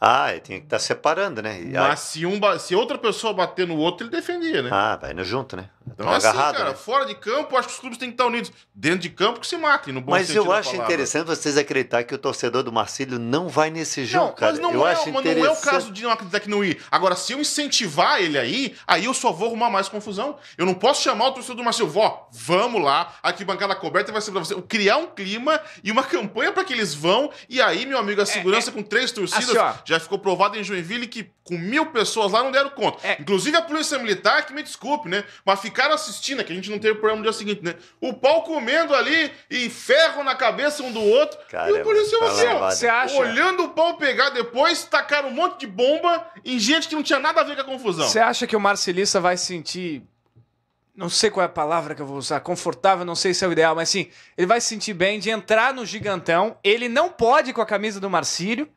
Speaker 3: Ah, tem que estar tá separando, né? E Mas se, um, se outra pessoa bater no outro, ele defendia,
Speaker 4: né? Ah, vai indo junto, né? Então, assim, agarrado, cara, né?
Speaker 3: fora de campo, acho que os clubes têm que estar unidos. Dentro de campo que se matem, no bom Mas eu acho interessante
Speaker 4: vocês acreditar que o torcedor do Marcílio não vai nesse jogo, não, cara. Mas não, eu é, acho mas não é o caso
Speaker 3: de não acreditar que não ir. Agora, se eu incentivar ele aí, aí eu só vou arrumar mais confusão. Eu não posso chamar o torcedor do Marcílio, vó, vamos lá, aqui bancada coberta vai ser pra você. Criar um clima e uma (laughs) campanha para que eles vão. E aí, meu amigo, a é, segurança é, é... com três torcidas assim, já ficou provado em Joinville que com mil pessoas lá não deram conta. É. Inclusive a polícia militar, que me desculpe, né? Mas ficar ficaram assistindo, é que a gente não teve problema no dia seguinte, né? O pau comendo ali e ferro na cabeça um do outro. Caramba, é e o policial assim, ó, você acha? olhando o pau pegar depois, tacaram um monte de bomba em gente que não tinha nada a ver com a confusão. Você acha
Speaker 1: que o Marcelista vai sentir não sei qual é a palavra que eu vou usar, confortável, não sei se é o ideal, mas sim, ele vai se sentir bem de entrar no gigantão. Ele não pode com a camisa do Marcílio,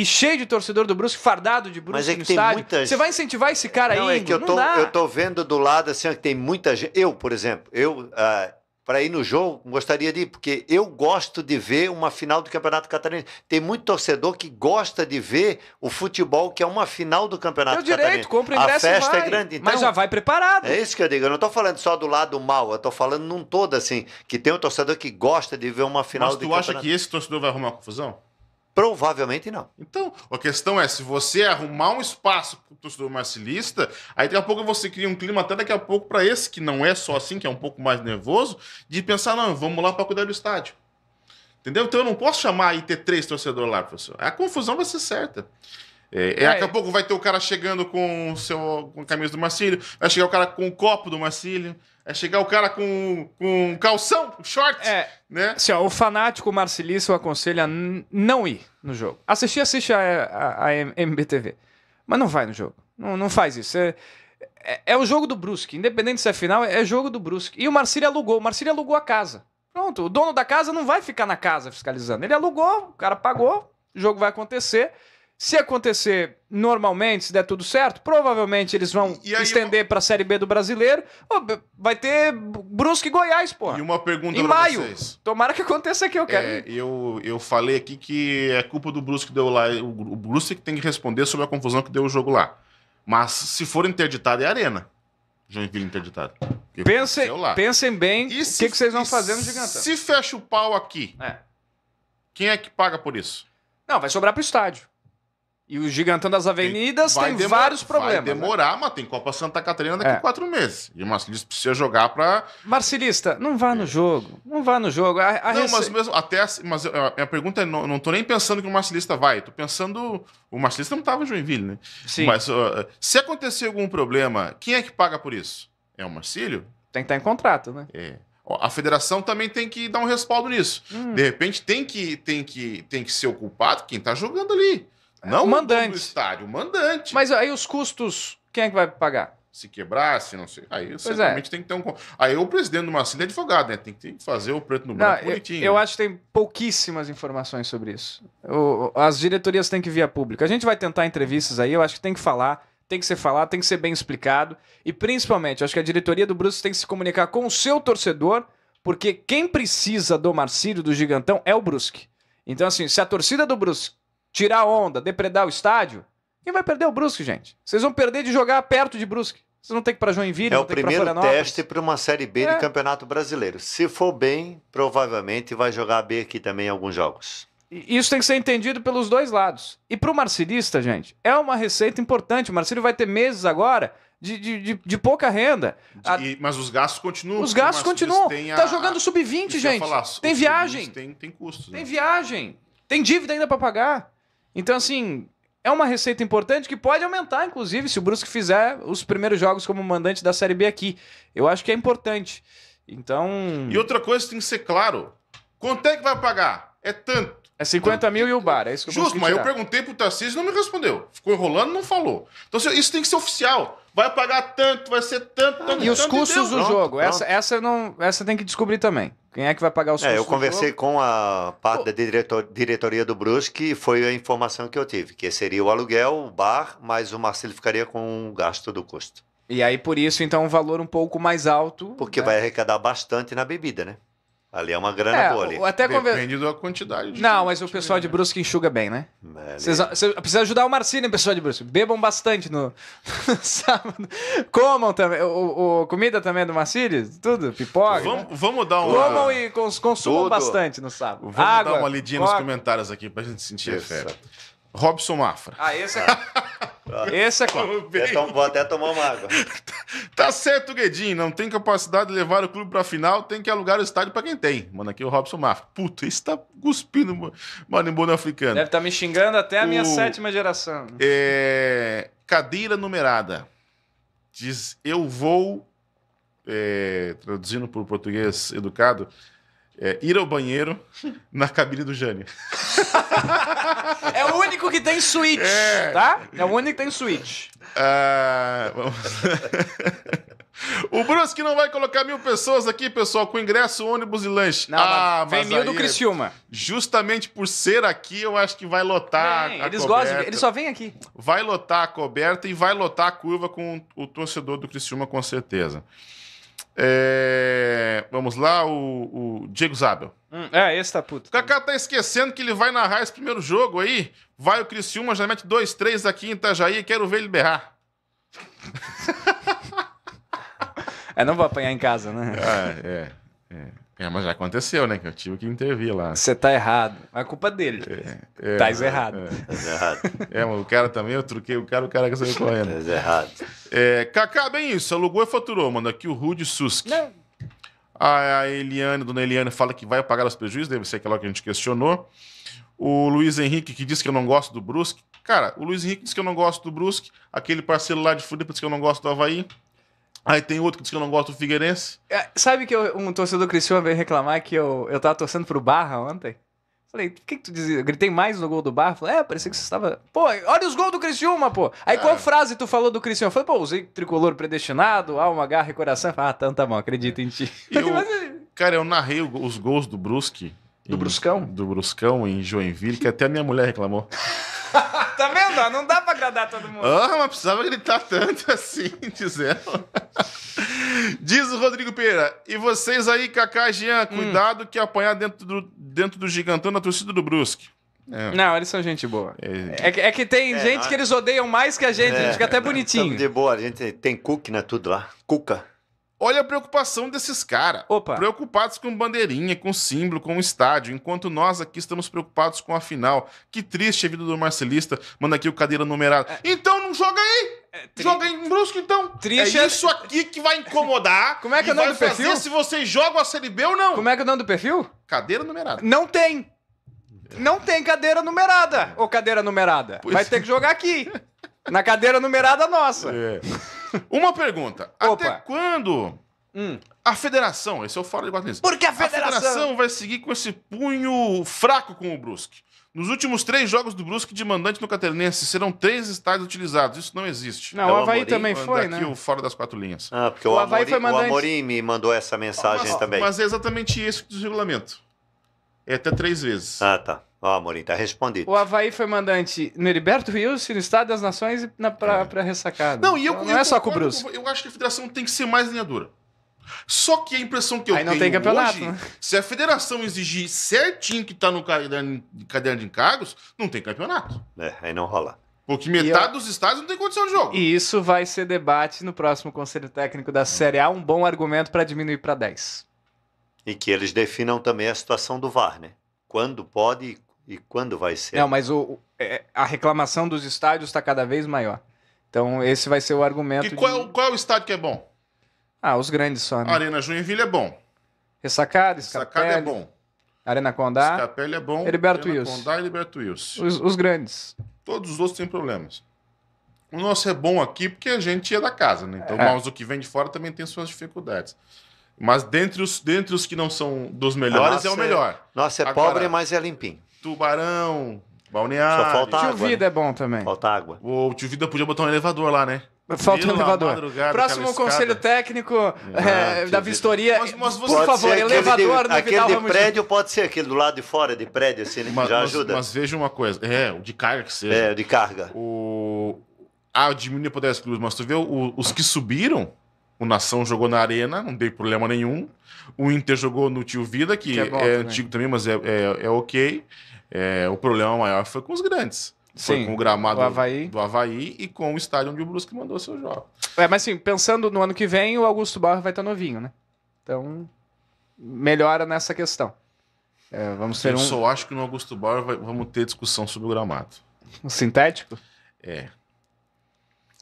Speaker 1: e cheio de torcedor do Brusque, fardado de Brusque é que no tem estádio. Muitas... Você vai incentivar esse cara não, aí? É que eu tô, eu
Speaker 4: tô vendo do lado assim, que tem muita gente. Eu, por exemplo, eu uh, ah, para ir no jogo gostaria de ir, porque eu gosto de ver uma final do Campeonato Catarinense. Tem muito torcedor que gosta de ver o futebol que é uma final do Campeonato Catarinense. direito, compra ingresso A festa é vai, é grande, então, mas já vai preparado. É isso que eu digo. Eu não estou falando só do lado mal, eu estou falando num todo assim, que tem um torcedor que gosta de ver uma final mas do Campeonato. Mas tu acha que
Speaker 3: esse torcedor vai arrumar confusão? Provavelmente não. Então, a questão é, se você arrumar um espaço para o torcedor marcilista, aí daqui a pouco você cria um clima até daqui a pouco para esse, que não é só assim, que é um pouco mais nervoso, de pensar, não, vamos lá para cuidar do estádio. Entendeu? Então eu não posso chamar e ter três torcedor lá, professor. A confusão vai ser certa. É, é, é, daqui a pouco vai ter o cara chegando com, o seu, com a camisa do Marcílio, vai chegar o cara com o copo do Marcílio, vai chegar o cara com, com calção, short, é, né? Assim, ó, o fanático Marcilício aconselha não ir no jogo. Assistir, assiste
Speaker 1: a, a, a MBTV, mas não vai no jogo. Não, não faz isso. É, é, é, o jogo do Brusque, independente se é final, é jogo do Brusque. E o Marcílio alugou, o Marcílio alugou a casa. Pronto, o dono da casa não vai ficar na casa fiscalizando. Ele alugou, o cara pagou, o jogo vai acontecer. Se acontecer normalmente, se der tudo certo, provavelmente eles vão estender uma... para a Série B do Brasileiro. vai ter Brusque e Goiás, pô. E uma pergunta em maio. Vocês. Tomara que aconteça aqui, eu é, quero. É,
Speaker 3: eu, eu falei aqui que é culpa do Brusque que deu lá. O, o Brusque que tem que responder sobre a confusão que deu o jogo lá. Mas se for interditado, é arena. Joinville interditado. Pensem, pensem bem o que, que, vocês vão fazer no Gigantão. Se fecha o pau aqui, é. quem é que paga por isso? Não, vai sobrar para o estádio. E o Gigantão das Avenidas tem, tem vários problemas. Vai né? demorar, né? mas tem Copa Santa Catarina daqui é. quatro meses. E o Marcelista precisa jogar para. Marcelista, não vá no jogo. Não vá no jogo. A, a não, rece... mas mesmo. Até, mas a minha pergunta é: não, não tô nem pensando que o Marcelista vai. Tô pensando. O Marcelista não tava em Joinville, né? Sim. Mas uh, se acontecer algum problema, quem é que paga por isso? É o Marcílio? Tem que estar tá em contrato, né? É. A federação também tem que dar um respaldo nisso. Hum. De repente tem que, tem, que, tem que ser o culpado quem tá jogando ali. É, não o mandante. O estádio, o mandante. Mas aí os custos, quem é que vai pagar? se quebrar, se não sei. Aí certamente é. tem que ter um. Aí o presidente do Marcelo é advogado, né? Tem que fazer o preto no branco não, bonitinho. Eu, eu,
Speaker 1: acho que tem pouquíssimas informações sobre isso. O, as diretorias têm que vir a público. A gente vai tentar entrevistas aí, eu acho que tem que falar. Tem que ser falado, tem que ser bem explicado. E principalmente, acho que a diretoria do Bruce tem que se comunicar com o seu torcedor, porque quem precisa do Marcílio, do Gigantão, é o Brusque. Então, assim, se a torcida do Brusque tirar onda, depredar o estádio, quem vai perder é o Brusque, gente. Vocês vão perder de jogar perto de Brusque. Vocês não tem que ir para Joinville, é o primeiro teste
Speaker 4: para uma série B é. de Campeonato Brasileiro. Se for bem, provavelmente vai jogar B aqui também em alguns jogos. Isso tem que ser entendido pelos dois lados. E para o marcelista, gente,
Speaker 1: é uma receita importante. O Marcílio vai ter meses agora de, de, de, de,
Speaker 3: pouca renda. E, mas os gastos continuam. Os gastos continuam. Está jogando sub-20, gente. Falar, tem viagem. Tem, tem custos. Tem né?
Speaker 1: viagem. Tem dívida ainda para pagar. Então, assim, é uma receita importante que pode aumentar, inclusive, se o Brusque fizer os primeiros jogos como mandante da Série B aqui. Eu acho que é importante. Então. E outra coisa tem que ser claro:
Speaker 3: quanto é que vai pagar? É tanto. É 50 tanto. mil e o bar, é isso que eu Justo, mas eu perguntei pro Tarcísio e não me respondeu. Ficou enrolando não falou. Então isso tem que ser oficial vai pagar tanto, vai ser tanto, tanto E os tanto custos do jogo, pronto. essa
Speaker 1: essa não, essa tem que descobrir também. Quem é que vai pagar os é, custos? eu
Speaker 4: conversei com a parte da diretor, diretoria do Brusque e foi a informação que eu tive, que seria o aluguel, o bar, mas o Marcelo ficaria com o gasto do custo. E aí por isso então um valor um pouco mais alto, porque né? vai arrecadar bastante na bebida, né? Ali é uma grana é, boa ali. Até conver... Depende da quantidade. De
Speaker 1: não, mas o pessoal de né? Brusque enxuga bem, né? Vocês, ajudar o Marcílio, pessoal de Brusque. Bebam bastante no, no (laughs) sábado. Comam também. O, o, comida também do Marcílio, tudo, pipoca. Vamos, né? vamos dar um... Comam e
Speaker 3: cons, consumam tudo. bastante
Speaker 4: no sábado. Vamos Água, dar uma lidinha nos
Speaker 3: comentários aqui pra gente sentir a fera. Robson Mafra.
Speaker 4: Ah, esse é. (laughs) esse é claro. Até tom, vou até tomar uma água.
Speaker 3: (laughs) tá certo, Guedinho. Não tem capacidade de levar o clube pra final, tem que alugar o estádio pra quem tem. Mano, aqui é o Robson Mafra. Puto, esse tá cuspindo marimbondo africano. Deve estar
Speaker 1: tá me xingando até a minha o... sétima geração.
Speaker 3: É... Cadeira numerada. Diz, eu vou. É... Traduzindo por português educado é, ir ao banheiro na cabine do Jânio.
Speaker 1: é o único que tem
Speaker 3: suíte, é. tá? É o único que tem suíte. Ah, vamos... O Brusque não vai colocar mil pessoas aqui, pessoal, com ingresso, ônibus e lanche. Não, ah,
Speaker 4: mas vem mil do é Criciúma.
Speaker 3: Justamente por ser aqui, eu acho que vai lotar vem, a eles coberta. Gostam, eles só vêm aqui. Vai lotar a coberta e vai lotar a curva com o torcedor do Criciúma, com certeza. É, vamos lá, o, o Diego Zabel. Hum, é, esse tá puto. O Kaká tá esquecendo que ele vai narrar esse primeiro jogo aí. Vai o Criciúma, já mete 2-3 aqui em Itajaí. Quero ver ele berrar. (laughs) é, não vou apanhar em casa, né? É, é, é. É, mas já aconteceu, né? Que eu tive que intervir lá. Você tá errado. A culpa é dele. É, é, tá errado. É. é. Tá errado. É, mas o cara também, eu truquei o cara, o cara que saiu tá correndo. Tá errado. É, Cacá, bem isso. Alugou e é faturou, mano. Aqui o Rude Suski. A, a Eliane, dona Eliane, fala que vai pagar os prejuízos, deve ser aquela que a gente questionou. O Luiz Henrique, que diz que eu não gosto do Brusque. Cara, o Luiz Henrique diz que eu não gosto do Brusque. Aquele parceiro lá de Fudepa disse que eu não gosto do Havaí. Aí tem outro que diz que eu não gosto do Figueirense.
Speaker 1: É, sabe que eu, um torcedor Cristiano veio reclamar que eu, eu tava torcendo pro Barra ontem? Falei, o que, que tu dizia? Gritei mais no gol do Bar? Falei, é, parecia que você estava. Pô, olha os gols do Criciúma, pô. Aí é. qual frase tu falou do Criciúma? Falei, pô, usei tricolor predestinado, alma, garra e coração. Falei, ah, tanta então tá mão, acredito em ti. (laughs) Eu, Mas... Assim, cara, eu narrei os gols do
Speaker 3: Brusque do em, Bruscão. Do Bruscão, em Joinville, que até a minha mulher reclamou. (laughs)
Speaker 1: tá vendo? Não dá pra agradar todo mundo.
Speaker 3: Ah, mas precisava gritar tanto (laughs) assim, dizendo. diz o Rodrigo Pereira. E vocês aí, Cacá e Jean, hum. cuidado hum. que apanhar dentro do, dentro do gigantão na torcida do Brusque. É. Não, eles são gente boa. É, é, que, é que tem é, gente que eles odeiam mais que a
Speaker 4: gente, é. a gente fica até bonitinho. De boa, a gente tem cookie, né? Tudo lá. Cuca.
Speaker 3: Olha a preocupação desses caras. Preocupados com bandeirinha, com símbolo, com estádio, enquanto nós aqui estamos preocupados com a final. Que triste a vida do Marcelista. Manda aqui o cadeira numerado. É. Então não joga aí! É, tri... Joga em Brusque, então. Triste é, é- isso aqui que vai incomodar. (laughs) Como é que é o nome do perfil? se vocês jogam a Série B ou não. Como é que é o nome do perfil?
Speaker 1: Cadeira numerada. Não tem. Não tem cadeira numerada. Ou cadeira numerada.
Speaker 3: Pois... Vai ter que jogar aqui. (laughs) na cadeira numerada nossa. É. Uma pergunta. Opa. Até quando hum. a federação, esse é o fora de quatro porque a federação? A federação vai seguir com esse punho fraco com o Brusque. Nos últimos três jogos do Brusque de mandante no Catarinense, serão três estádios utilizados. Isso não existe. Não, é o Havaí Amorim, também foi, tá né? aqui né? o fora das quatro
Speaker 4: linhas. Ah, porque o, o, Amorim, foi mandante. o Amorim me mandou essa mensagem mas, também. Mas é
Speaker 3: exatamente isso do regulamento.
Speaker 4: É até três vezes. Ah, tá. Ó, Amorim, tá respondido. O
Speaker 3: Havaí foi mandante no
Speaker 1: Heriberto Wilson, no Estado das Nações e na, pra, é. pra ressacada. Não, e eu, então, não eu, é só com o Bruce.
Speaker 3: Eu, acho que a federação tem que ser mais linha dura. Só que a impressão que eu Aí não tenho tem campeonato, hoje, né? se a federação exigir certinho que tá no caderno, caderno de encargos, não tem campeonato.
Speaker 4: É, aí não rola.
Speaker 3: Porque metade eu... dos estados não tem condição de jogo. E isso vai ser debate no próximo Conselho
Speaker 1: Técnico da Série A, um bom argumento para diminuir para 10.
Speaker 4: E que eles definam também a situação do VAR, né? Quando pode e e quando vai ser? Não, mas
Speaker 1: o, é, a reclamação dos estádios está cada vez maior. Então esse vai ser o argumento. E qual, é
Speaker 4: de... qual é o estádio que é bom?
Speaker 1: Ah, os grandes só. Né? Arena Joinville é bom. Ressacada, Escapelli. Ressacada é bom.
Speaker 3: Arena Condá. Escapelli é bom. Heriberto Wilson. Condá e Heriberto Wilson. Os, os grandes. Todos os outros têm problemas. O nosso é bom aqui porque a gente é da casa, né? Então, é. mas o que vem de fora também tem suas dificuldades. Mas dentre os, dentre os que não são dos melhores, é o melhor. É, nossa é Agora, pobre, mas é limpinho. Tubarão, Balneário. Só falta água. Tio Vida né? é bom também. Falta água. O tio Vida podia botar um elevador lá, né? Falta um elevador. Próximo conselho
Speaker 4: técnico ah, é, da vistoria. Mas, mas por favor, elevador de, no Aquele de prédio de... pode ser aquele do lado de fora de prédio, assim, ele né? mas, já mas, ajuda. Mas
Speaker 3: veja uma coisa. É, o de carga que seja. É, de carga. O... Ah, diminui o poder das cruz, mas tu vê o, os que subiram, o Nação jogou na Arena, não deu problema nenhum. O Inter jogou no Tio Vida, que, que é, é bom, é antigo também, mas é, é, é ok. É, o problema maior foi com os grandes. Sim, foi com o gramado Havaí. do Havaí e com o estádio onde o Brusque mandou seu jogo.
Speaker 1: É, mas sim, pensando no ano que vem, o Augusto Barra vai estar novinho, né? Então, melhora nessa questão.
Speaker 3: É, vamos ter Eu só acho que no Augusto Barra vamos ter discussão sobre o gramado. O sintético? É.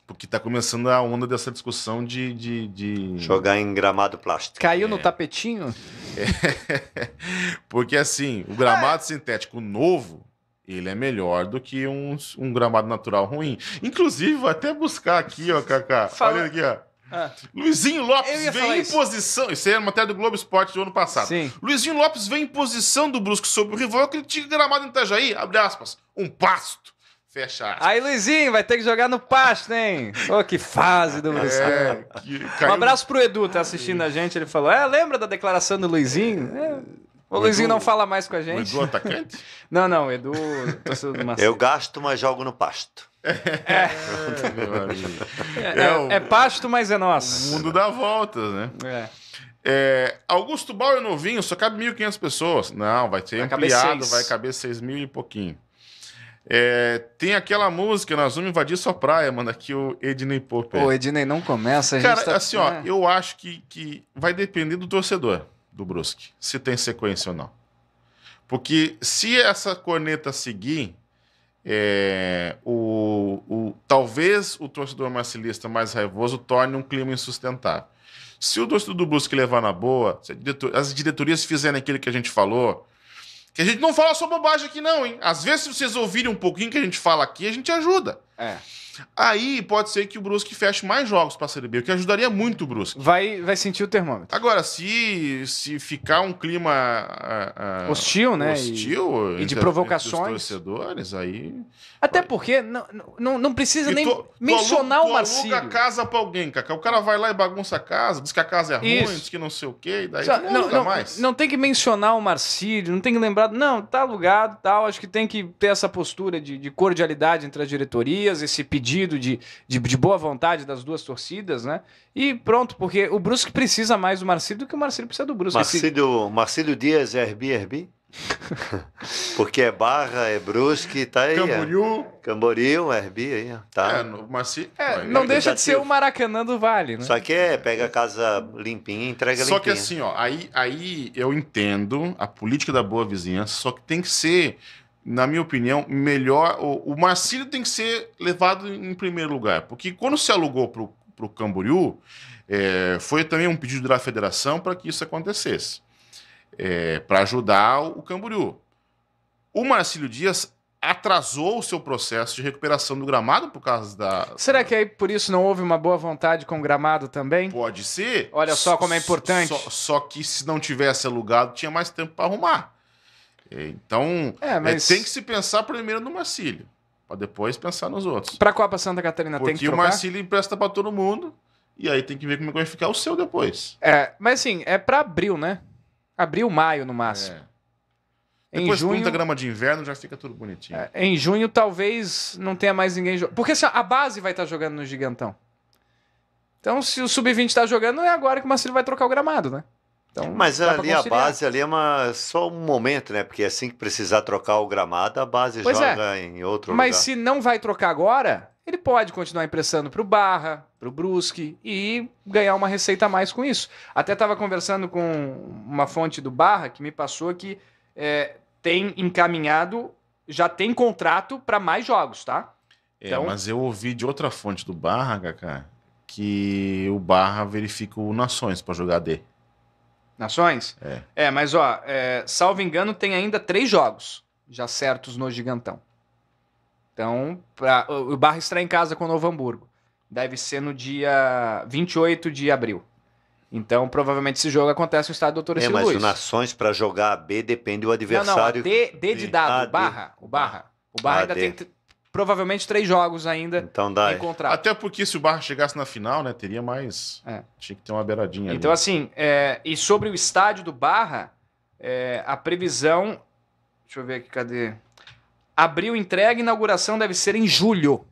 Speaker 3: Porque está começando a onda dessa discussão de. de, de... Jogar em gramado plástico. Caiu é. no
Speaker 1: tapetinho?
Speaker 3: É. (laughs) Porque assim, o gramado é. sintético novo. Ele é melhor do que um, um gramado natural ruim. Inclusive, vou até buscar aqui, ó, Kaká. Fala... Olha aqui, ó. Ah. Luizinho Lopes vem em isso. posição. Isso aí é matéria do Globo Esporte do ano passado. Sim. Luizinho Lopes vem em posição do Brusco sobre o rival que ele tinha gramado em Itajaí, abre aspas, um pasto.
Speaker 1: Fechar. Aí, Luizinho, vai ter que jogar no pasto, hein? Ô, oh, que fase do é, Luizinho. É, caiu... Um abraço pro Edu, tá assistindo a gente. Ele falou: É, lembra da declaração do Luizinho? É. O, o Luizinho Edu... não fala mais com a gente. É (laughs) o Edu atacante? não, não, Edu.
Speaker 4: Eu gasto, mas jogo no pasto. É. É, é,
Speaker 3: é, é pasto, mas é nosso. O mundo dá voltas, né? É. É, Augusto Bauer novinho, só cabe 1.500 pessoas. Não, vai ser vai ampliado, caber vai caber 6 mil e pouquinho. É, tem aquela música, nós vamos invadir sua praia, mano, aqui o Edney Popper. O Edney não começa, a Cara, tá... assim, ó, é. eu acho que, que vai depender do torcedor do Brusque, se tem sequência ou não. Porque se essa corneta seguir, é, o, o, talvez o torcedor marcelista mais raivoso torne um clima insustentável. Se o torcedor do Brusque levar na boa, as diretorias fizerem aquilo que a gente falou, que a gente não fala só bobagem aqui, não, hein? Às vezes, se vocês ouvirem um pouquinho que a gente fala aqui, a gente ajuda. É. Aí pode ser que o Brusque feche mais jogos para a Série B, o que ajudaria muito o Brusque. Vai, vai sentir o termômetro. Agora, se, se ficar um clima ah, ah, hostil, né? Hostil e, e de provocações, os torcedores, aí até porque não, não, não precisa e nem tu, mencionar tu o Marcílio. aluga a casa pra alguém, Cacá. O cara vai lá e bagunça a casa, diz que a casa é ruim, Isso. diz que não sei o quê, daí Só, não, não, mais.
Speaker 1: Não tem que mencionar o Marcílio, não tem que lembrar... Não, tá alugado tal. Acho que tem que ter essa postura de, de cordialidade entre as diretorias, esse pedido de, de, de boa vontade das duas torcidas, né? E pronto, porque o Brusque precisa mais do Marcílio do que o Marcílio precisa do Brusque. Marcílio,
Speaker 4: Marcílio Dias é Airbnb? (laughs) Porque é Barra, é Brusque, tá aí. Camboriú. É. Camboriú, Herbi aí, tá. É, no, mas se, é, não é deixa de ser o Maracanã do Vale, né? Só que é, pega a casa limpinha, entrega só limpinha. Só que
Speaker 3: assim, ó, aí, aí eu entendo a política da boa vizinhança, só que tem que ser, na minha opinião, melhor. O, o Marcílio tem que ser levado em primeiro lugar. Porque quando se alugou pro, o Camboriú, é, foi também um pedido da federação para que isso acontecesse é, para ajudar o Camboriú. O Marcílio Dias atrasou o seu processo de recuperação do gramado por causa da. Será
Speaker 1: que aí por isso não houve uma boa vontade com o gramado também?
Speaker 3: Pode ser. Olha só como é importante. Só, só que se não tivesse alugado, tinha mais tempo para arrumar. Então, é, é mas... é, tem que se pensar primeiro no Marcílio, para depois pensar nos outros. Para a Copa Santa Catarina Porque tem que trocar? Porque o Marcílio empresta para todo mundo, e aí tem que ver como é vai ficar o seu depois. É, mas assim, é para abril, né? Abril, maio no máximo. É. Em Depois junho, pinta grama de inverno, já fica tudo bonitinho. É,
Speaker 1: em junho, talvez não tenha mais ninguém jogando. Porque assim, a base vai estar tá jogando no Gigantão.
Speaker 4: Então, se o Sub-20
Speaker 1: está jogando, é agora que o Marcelo vai trocar o gramado, né? Então, Mas ali a base
Speaker 4: ali é uma, só um momento, né? Porque assim que precisar trocar o gramado, a base pois é. joga é. em outro Mas lugar. Mas se
Speaker 1: não vai trocar agora, ele pode continuar emprestando para o Barra, para o Brusque e ganhar uma receita a mais com isso. Até estava conversando com uma fonte do Barra que me passou que é, tem encaminhado, já tem contrato para mais jogos, tá? É, então... mas
Speaker 3: eu ouvi de outra fonte do Barra, Kaká, que o Barra verifica o Nações para jogar D. Nações? É. É,
Speaker 1: mas ó, é, salvo engano, tem ainda três jogos já certos no Gigantão. Então, pra, o Barra estará em casa com o Novo Hamburgo. Deve ser no dia 28 de abril. Então, provavelmente esse jogo acontece no estado do Doutor É, mas Luiz. o
Speaker 4: Nações para jogar a B depende do adversário. Não,
Speaker 1: não, D, D de dado, barra, o Barra. O Barra ainda D.
Speaker 4: tem
Speaker 3: provavelmente três jogos ainda então dá, encontrar. É. Até porque se o Barra chegasse na final, né, teria mais. É. Tinha que ter uma beiradinha. Então, ali.
Speaker 1: assim, é, e sobre o estádio do Barra, é, a previsão. Deixa eu ver aqui, cadê? Abril entrega, inauguração deve ser em julho.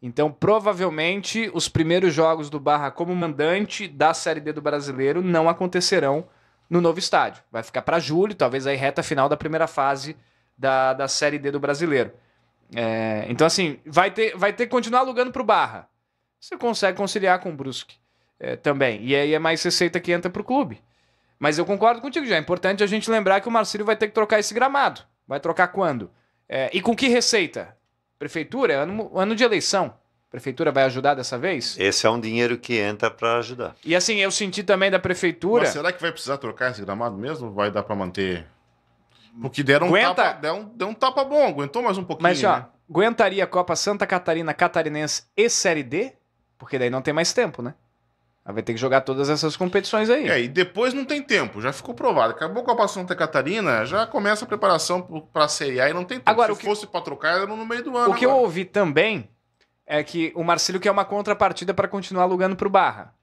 Speaker 1: Então, provavelmente, os primeiros jogos do Barra como mandante da Série D do Brasileiro não acontecerão no novo estádio. Vai ficar para julho, talvez aí reta final da primeira fase da, da Série D do Brasileiro. É, então, assim, vai ter, vai ter que continuar alugando para o Barra. Você consegue conciliar com o Brusque é, também. E aí é mais receita que entra para o clube. Mas eu concordo contigo, já é importante a gente lembrar que o Marcílio vai ter que trocar esse gramado. Vai trocar quando? É, e com que receita? Prefeitura, é ano, ano de eleição. Prefeitura vai ajudar dessa vez?
Speaker 4: Esse é um dinheiro que entra para ajudar.
Speaker 1: E assim, eu senti também da prefeitura. Mas será
Speaker 4: que vai precisar trocar esse gramado mesmo? Vai dar para
Speaker 3: manter? Porque deram Aguenta... um, tapa,
Speaker 1: deram, deram um tapa bom, aguentou mais um pouquinho. Mas, ó, né? aguentaria a Copa Santa Catarina, Catarinense e Série D? Porque daí não tem mais tempo, né?
Speaker 3: vai ter que jogar todas essas competições aí. É, e depois não tem tempo, já ficou provado. Acabou com a Copa Santa Catarina, já começa a preparação para a Série A e não tem tempo. Agora, Se que... fosse para trocar, era no meio do ano. O agora. que eu ouvi também é que o Marcílio quer uma contrapartida para continuar alugando para o Barra.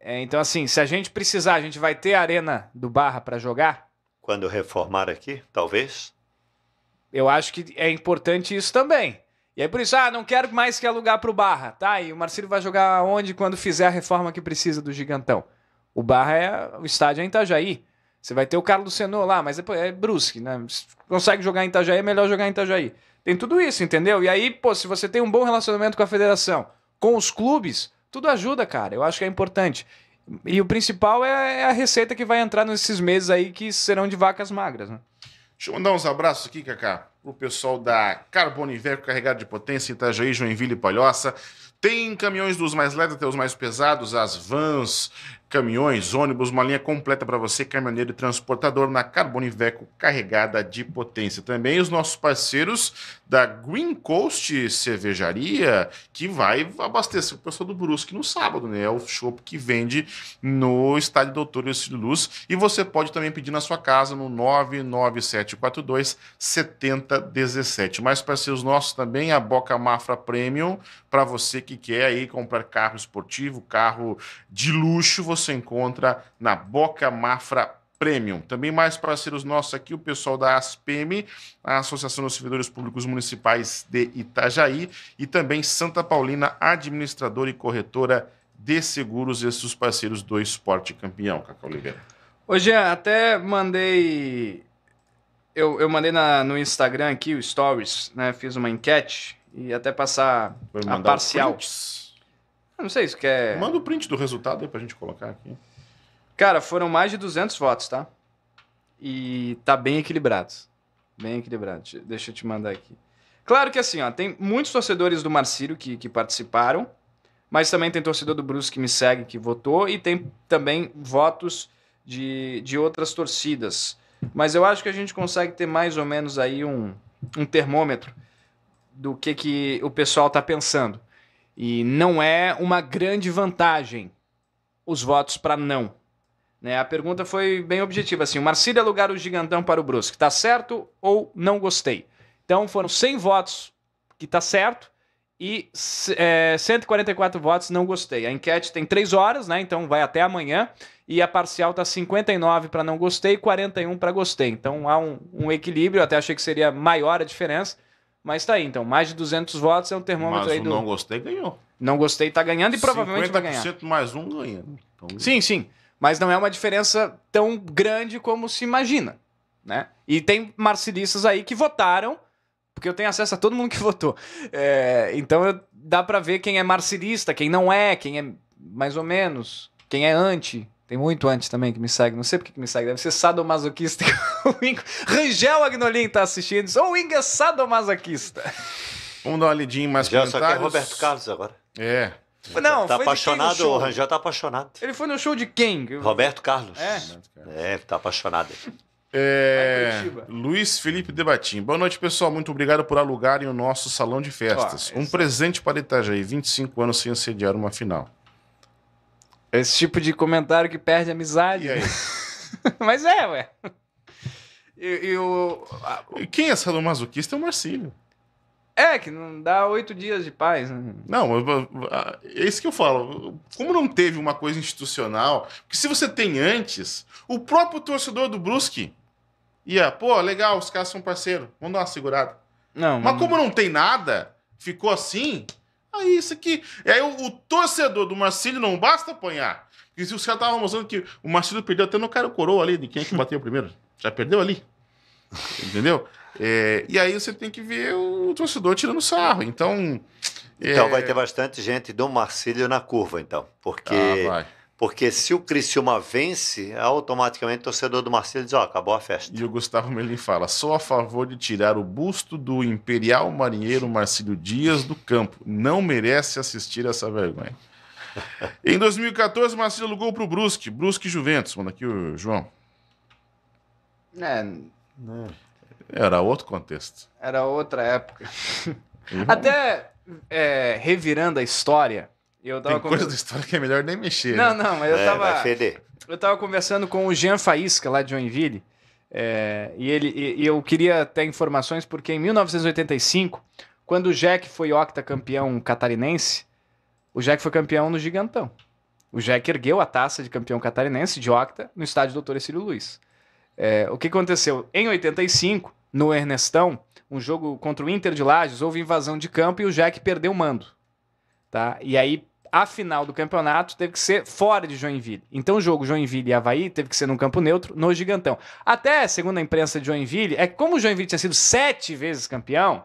Speaker 1: É, então, assim, se a gente precisar, a gente vai ter a arena do Barra para jogar.
Speaker 4: Quando reformar aqui, talvez.
Speaker 1: Eu acho que é importante isso também. E aí por isso, ah, não quero mais que alugar para o Barra, tá? E o Marcílio vai jogar onde quando fizer a reforma que precisa do Gigantão? O Barra é o estádio é em Itajaí. Você vai ter o Carlos Seno lá, mas depois é Brusque, né? Consegue jogar em Itajaí, é melhor jogar em Itajaí. Tem tudo isso, entendeu? E aí, pô, se você tem um bom relacionamento com a federação, com os clubes, tudo ajuda, cara. Eu acho que é importante. E o principal é, é a receita que vai entrar nesses meses aí que serão
Speaker 3: de vacas magras, né? Deixa eu mandar uns abraços aqui, Cacá, pro pessoal da Carboniver, carregado de potência, Itajaí, Joinville e Palhoça. Tem caminhões dos mais leves até os mais pesados, as vans, Caminhões, ônibus, uma linha completa para você, caminhoneiro e transportador na Carboniveco carregada de potência. Também os nossos parceiros da Green Coast Cervejaria, que vai abastecer o pessoal do Brusque no sábado, né? É o chopp que vende no estádio Doutor Ercílio Luz. E você pode também pedir na sua casa no 99742 7017. Mais parceiros nossos também, a Boca Mafra Premium, para você que quer aí comprar carro esportivo, carro de luxo, você você encontra na Boca Mafra Premium. Também mais parceiros nossos aqui, o pessoal da ASPM, a Associação dos Servidores Públicos Municipais de Itajaí, e também Santa Paulina, administradora e corretora de seguros, esses parceiros do Esporte Campeão, Cacau Oliveira.
Speaker 1: Hoje até mandei. Eu, eu mandei na, no Instagram aqui o Stories, né? Fiz uma enquete e até passar a parcial. Eu não sei se quer. É- Manda o print do resultado aí pra gente colocar aqui. Cara, foram mais de 200 votos, tá? E tá bem equilibrado. Bem equilibrado. Deixa eu te mandar aqui. Claro que assim, ó, tem muitos torcedores do Marcílio que, que participaram, mas também tem torcedor do Bruce que me segue, que votou, e tem também votos de, de outras torcidas. Mas eu acho que a gente consegue ter mais ou menos aí um, um termômetro do que, que o pessoal tá pensando. E não é uma grande vantagem os votos para não. Né? A pergunta foi bem objetiva, assim, o Marcílio é o gigantão para o Brusque, está certo ou não gostei? Então foram 100 votos que está certo e é, 144 votos não gostei. A enquete tem 3 horas, né? Então vai até amanhã. E a parcial está 59 para não gostei e 41 para gostei. Então há um, um equilíbrio. Eu até achei que seria maior a diferença, mas tá aí, então. Mais de 200 votos é um termômetro Mas aí do. Não gostei, ganhou. Não gostei, tá ganhando e provavelmente vai ganhar. 50% mais um ganha. Então... Sim, sim. Mas não é uma diferença tão grande como se imagina. Né? E tem marcelistas aí que votaram, porque eu tenho acesso a todo mundo que (laughs) votou. É, então eu, dá para ver quem é marcelista, quem não é, quem é mais ou menos, quem é anti, tem muito antes também que me segue. Não sei porque que me segue. Deve ser sadomasoquista. (laughs) Rangel Agnolim tá assistindo. Ou o Inga é sadomasoquista.
Speaker 3: Vamos dar uma lidinha mais
Speaker 1: Já só é Roberto
Speaker 4: Carlos agora.
Speaker 3: É.
Speaker 1: Não, tá apaixonado, o Rangel
Speaker 4: tá apaixonado. Ele foi no show de quem? Roberto Carlos. É, é tá apaixonado.
Speaker 3: É... Luiz Felipe Debatim. Boa noite, pessoal. Muito obrigado por alugarem o nosso salão de festas. um presente para Itajaí, 25 anos sem sediar uma final. Esse tipo de comentário que perde amizade. Né?
Speaker 1: (laughs) Mas é,
Speaker 3: ué. E, e o... Quem é sadomasoquista é o Marcílio. É, que não dá oito dias de paz. Né? Não, é isso que eu falo. Como não teve uma coisa institucional, que se você tem antes, o próprio torcedor do Brusque ia, pô, legal, os caras são parceiros, vamos dar uma segurada. Não, mas, mas como não tem nada, ficou assim, Aí é isso aqui. E aí o, o torcedor do Marcílio não basta apanhar. E se os caras estavam mostrando que o Marcílio perdeu até no cara coroa ali, de quem é que bateu primeiro. Já
Speaker 4: perdeu ali. Entendeu? É, e aí você tem que ver o torcedor tirando sarro. Então. É, então é... vai ter bastante gente do Marcílio na curva, então. Porque ah, porque se o Criciúma vence, é automaticamente o torcedor do Marcelo diz, ó, oh, acabou a festa. E o Gustavo Melim fala, sou a favor de tirar o busto do imperial marinheiro
Speaker 3: Marcílio Dias do campo. Não merece assistir essa vergonha. (laughs) em 2014, Marcelo alugou para o Brusque. Brusque Juventus. Manda aqui o João. É, é, Era outro contexto.
Speaker 1: Era outra época. (laughs) Até é, revirando a história, eu tava Tem conver... coisa da
Speaker 3: história que é melhor nem
Speaker 1: mexer. Não, né? não, mas eu é, tava. É, eu tava conversando com o Jean Faísca, lá de Joinville. É, e, ele, e, e eu queria ter informações, porque em 1985, quando o Jack foi octacampeão catarinense, o Jack foi campeão no Gigantão. O Jack ergueu a taça de campeão catarinense de octa no estádio Doutor Cílio Luiz. É, o que aconteceu? Em 85, no Ernestão, um jogo contra o Inter de Lages, houve invasão de campo e o Jack perdeu o mando. Tá? E aí a final do campeonato teve que ser fora de Joinville. Então o jogo Joinville e Havaí teve que ser num campo neutro, no Gigantão. Até, segundo a imprensa de Joinville, é como o Joinville tinha sido sete vezes campeão,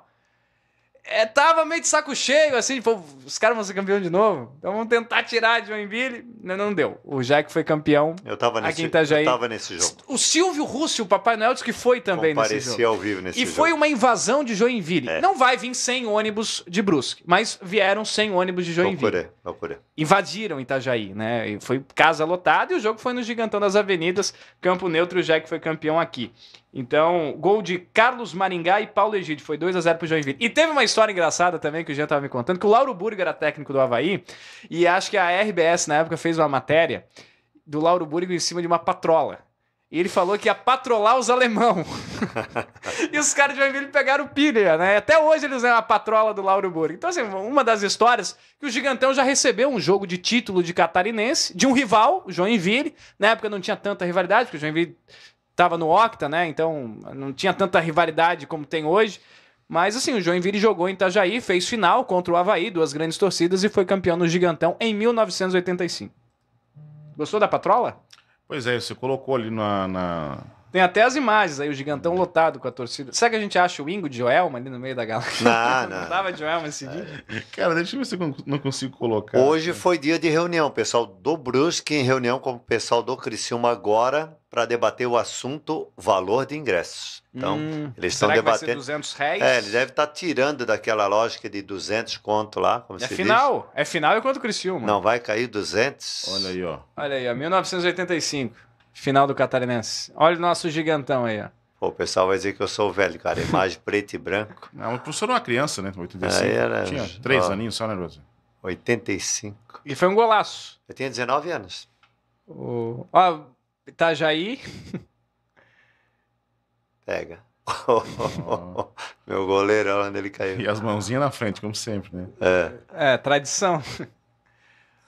Speaker 1: é, tava meio de saco cheio, assim, tipo, os caras vão ser campeão de novo. Então vamos tentar tirar de Joinville. Não, não deu. O Jack foi campeão. Eu tava nesse, eu tava nesse jogo. O Silvio Rússio, o Papai Noel, disse que foi também nesse jogo. ao vivo nesse e jogo. E foi uma invasão de Joinville. É. Não vai vir sem ônibus de Brusque, mas vieram sem ônibus de Joinville. Loucura, loucura invadiram Itajaí, né? E foi casa lotada e o jogo foi no Gigantão das Avenidas, campo neutro, já que foi campeão aqui. Então, gol de Carlos Maringá e Paulo Egídio, foi 2 a 0 pro Joinville. E teve uma história engraçada também que o Jean tava me contando, que o Lauro Burger era técnico do Havaí, e acho que a RBS na época fez uma matéria do Lauro Burger em cima de uma patrola. E ele falou que ia patrolar os alemão.
Speaker 4: (laughs)
Speaker 1: e os caras de Joinville pegaram o pilha, né? Até hoje eles usam a patrola do Lauro Burgo. Então, assim, uma das histórias que o Gigantão já recebeu um jogo de título de catarinense, de um rival, o Joinville. Na época não tinha tanta rivalidade, porque o Joinville estava no Octa, né? Então não tinha tanta rivalidade como tem hoje. Mas assim, o Joinville jogou em Itajaí, fez final contra o Havaí, duas grandes torcidas, e foi campeão no Gigantão em 1985.
Speaker 3: Gostou da patrola? Pois é, você colocou ali na, na... Tem até as
Speaker 1: imagens aí, o gigantão lotado com a torcida. Será que a gente acha o Ingo de Joelma ali no meio da galera? (laughs) Não, não. não tava Joelma esse dia?
Speaker 4: Cara, deixa eu ver se eu não consigo colocar. Hoje cara. foi dia de reunião, pessoal do Brusque em reunião com o pessoal do Criciúma agora para debater o assunto valor de ingressos. Então, hum, eles estão debatendo. 200 reais? É, eles devem estar tá tirando daquela lógica de 200 conto lá, como é se final, diz. É final, E quanto o Criciúma. Não vai cair 200. Olha aí, ó.
Speaker 1: Olha aí, ó, 1985, final do Catarinense. Olha o nosso gigantão
Speaker 4: aí, ó. Pô, o pessoal vai dizer que eu sou velho, cara. Imagem (laughs) preto e branco. Não, é, o professor era uma criança, né? 85. era, tinha três ó, aninhos só, né, Rosa? 85. E foi um golaço. Eu tinha 19 anos. O... Ah, Itajaí. Pega. (laughs) Meu goleirão, onde ele caiu. E as mãozinhas
Speaker 3: na frente, como sempre, né?
Speaker 4: É, é tradição.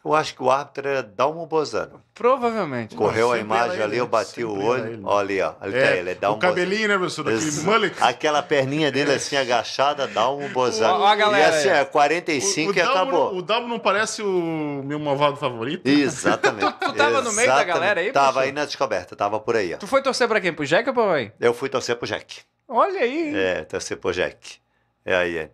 Speaker 4: Eu acho que o árbitro era Dalmo Bozano. Provavelmente. Correu não, a imagem ali, eu bati o olho. Olha ali, ó. Ali tá é, tá ele, é Dalmo O cabelinho, Bozano. né, professor? Daquele mullet. Aquela perninha dele assim agachada, Dalmo Bozano. Ó, a galera. E assim, é 45 o, o e Dalmo, acabou. O Dalmo não parece o meu malvado favorito? Exatamente. tu, (laughs) tu tava no meio da galera aí, Tava aí na descoberta, tava por aí, ó. Tu foi torcer pra quem? Pro Jack ou pra mãe? Eu fui torcer pro Jack.
Speaker 1: Olha aí. É,
Speaker 4: torcer pro Jack. É aí, é.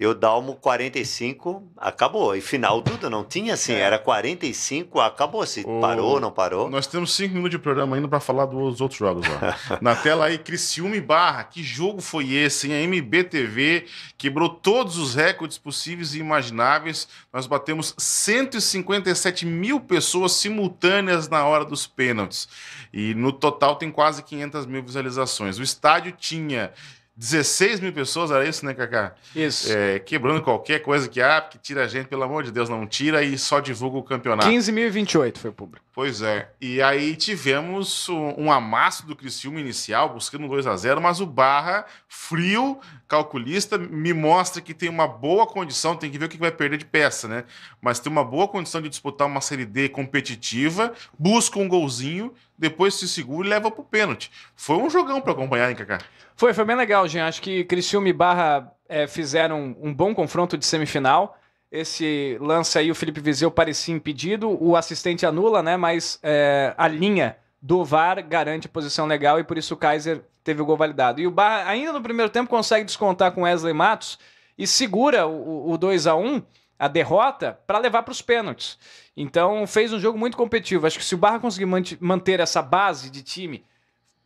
Speaker 4: E o Dalmo 45, acabou. E final uhum. tudo, não tinha assim, é. era 45, acabou. Se o... parou, não parou.
Speaker 3: Nós temos 5 minutos de programa ainda para falar dos outros jogos (laughs) Na tela aí, Criciúma Barra. Que jogo foi esse, hein? A MBTV quebrou todos os recordes possíveis e imagináveis. Nós batemos 157 mil pessoas simultâneas na hora dos pênaltis. E no total tem quase 500 mil visualizações. O estádio tinha 16 mil pessoas, era isso, né, Cacá? Isso. É, quebrando qualquer coisa que há, porque tira a gente, pelo amor de Deus, não tira e só divulga o campeonato. mil
Speaker 1: e 28 foi o público.
Speaker 3: Pois é. E aí tivemos um, amasso do Criciúma inicial, buscando um 2 a 0 mas o Barra, frio, calculista me mostra que tem uma boa condição, tem que ver o que vai perder de peça, né? Mas tem uma boa condição de disputar uma Série D competitiva, busca um golzinho, depois se segura e leva pro pênalti. Foi um jogão para acompanhar, hein, Kaká? Foi, foi bem legal, gente. Acho que Criciúma e Barra é, fizeram um
Speaker 1: bom confronto de semifinal. Esse lance aí, o Felipe Vizeu parecia impedido, o assistente anula, né? Mas é, a linha do VAR garante a posição legal e por isso o Kaiser teve o gol validado. E o Barra, ainda no primeiro tempo, consegue descontar com Wesley Matos e segura o, o 2 a 1 a derrota, para levar para os pênaltis. Então fez um jogo muito competitivo. Acho que se o Barra conseguir manter essa base de time,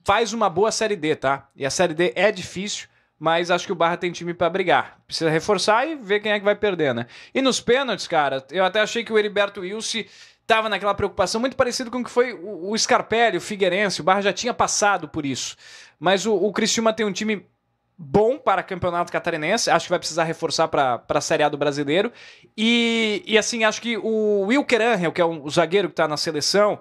Speaker 1: faz uma boa Série D, tá? E a Série D é difícil, mas acho que o Barra tem time para brigar. Precisa reforçar e ver quem é que vai perder, né? E nos pênaltis, cara, eu até achei que o Heriberto Wilson estava naquela preocupação muito parecido com o que foi o, Scarpelli, o Figueirense, o Barra já tinha passado por isso. Mas o, o Criciúma tem um time bom para campeonato catarinense, acho que vai precisar reforçar para a Série A do brasileiro. E, e assim, acho que o Wilker Angel, que é um, o zagueiro que está na seleção,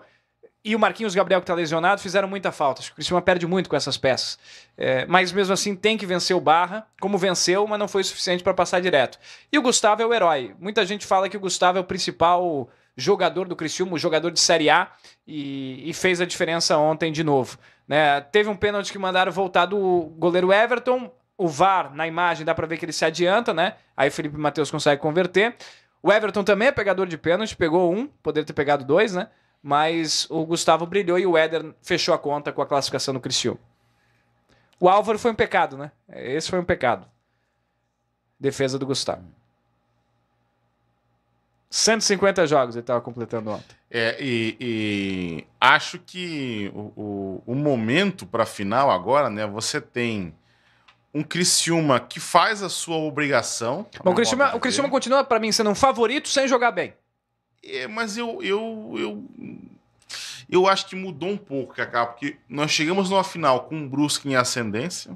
Speaker 1: e o Marquinhos Gabriel, que está lesionado, fizeram muita falta. Acho que o Criciúma perde muito com essas peças. É, mas mesmo assim tem que vencer o Barra, como venceu, mas não foi suficiente para passar direto. E o Gustavo é o herói. Muita gente fala que o Gustavo é o principal jogador do Criciúma, jogador de Série A, e, e fez a diferença ontem de novo. Né? Teve um pênalti que mandaram voltar do goleiro Everton, o VAR na imagem dá para ver que ele se adianta, né? Aí o Felipe Matheus consegue converter. O Everton também é pegador de pênalti, pegou um, poderia ter pegado dois, né? Mas o Gustavo brilhou e o Éder fechou a conta com a classificação do Criciúma. O Álvaro foi um pecado, né? Esse foi um pecado. Defesa do Gustavo. 150 jogos ele estava completando ontem.
Speaker 3: É, e, e acho que o, o, o momento para a final agora, né? Você tem um Criciúma que faz a sua obrigação. Bom, o Criciúma, o Criciúma
Speaker 1: continua, para mim, sendo um favorito sem jogar bem.
Speaker 3: É, mas eu, eu, eu, eu acho que mudou um pouco, Cacá, porque nós chegamos numa final com um Brusque em ascendência,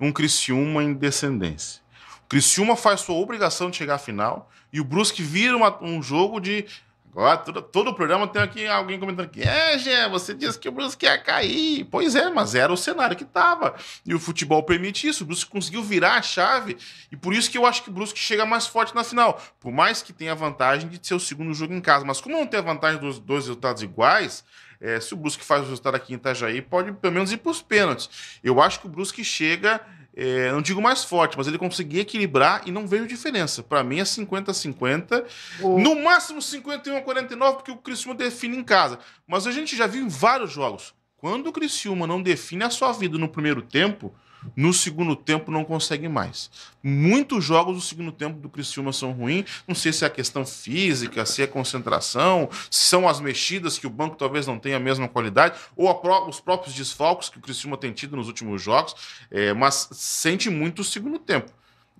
Speaker 3: um Criciúma em descendência. Criciúma faz sua obrigação de chegar à final e o Brusque vira uma, um jogo de. Agora, todo, todo o programa tem aqui alguém comentando que é, Gê, você disse que o Brusque ia cair. Pois é, mas era o cenário que estava E o futebol permite isso. O Brusque conseguiu virar a chave e por isso que eu acho que o Brusque chega mais forte na final. Por mais que tenha a vantagem de ser o segundo jogo em casa. Mas como não tem a vantagem dos dois resultados iguais, é, se o Brusque faz o resultado aqui em Itajaí, pode pelo menos ir para os pênaltis. Eu acho que o Brusque chega é, não digo mais forte, mas ele conseguia equilibrar e não veio diferença. Para mim é 50-50. No máximo 51-49, porque o Criciúma define em casa. Mas a gente já viu em vários jogos. Quando o Criciúma não define a sua vida no primeiro tempo, no segundo tempo não consegue mais. Muitos jogos do segundo tempo do Criciúma são ruins, não sei se é a questão física, se é concentração, se são as mexidas que o banco talvez não tenha a mesma qualidade, ou pró os próprios desfalques que o Criciúma tem tido nos últimos jogos, é, mas sente muito o segundo tempo.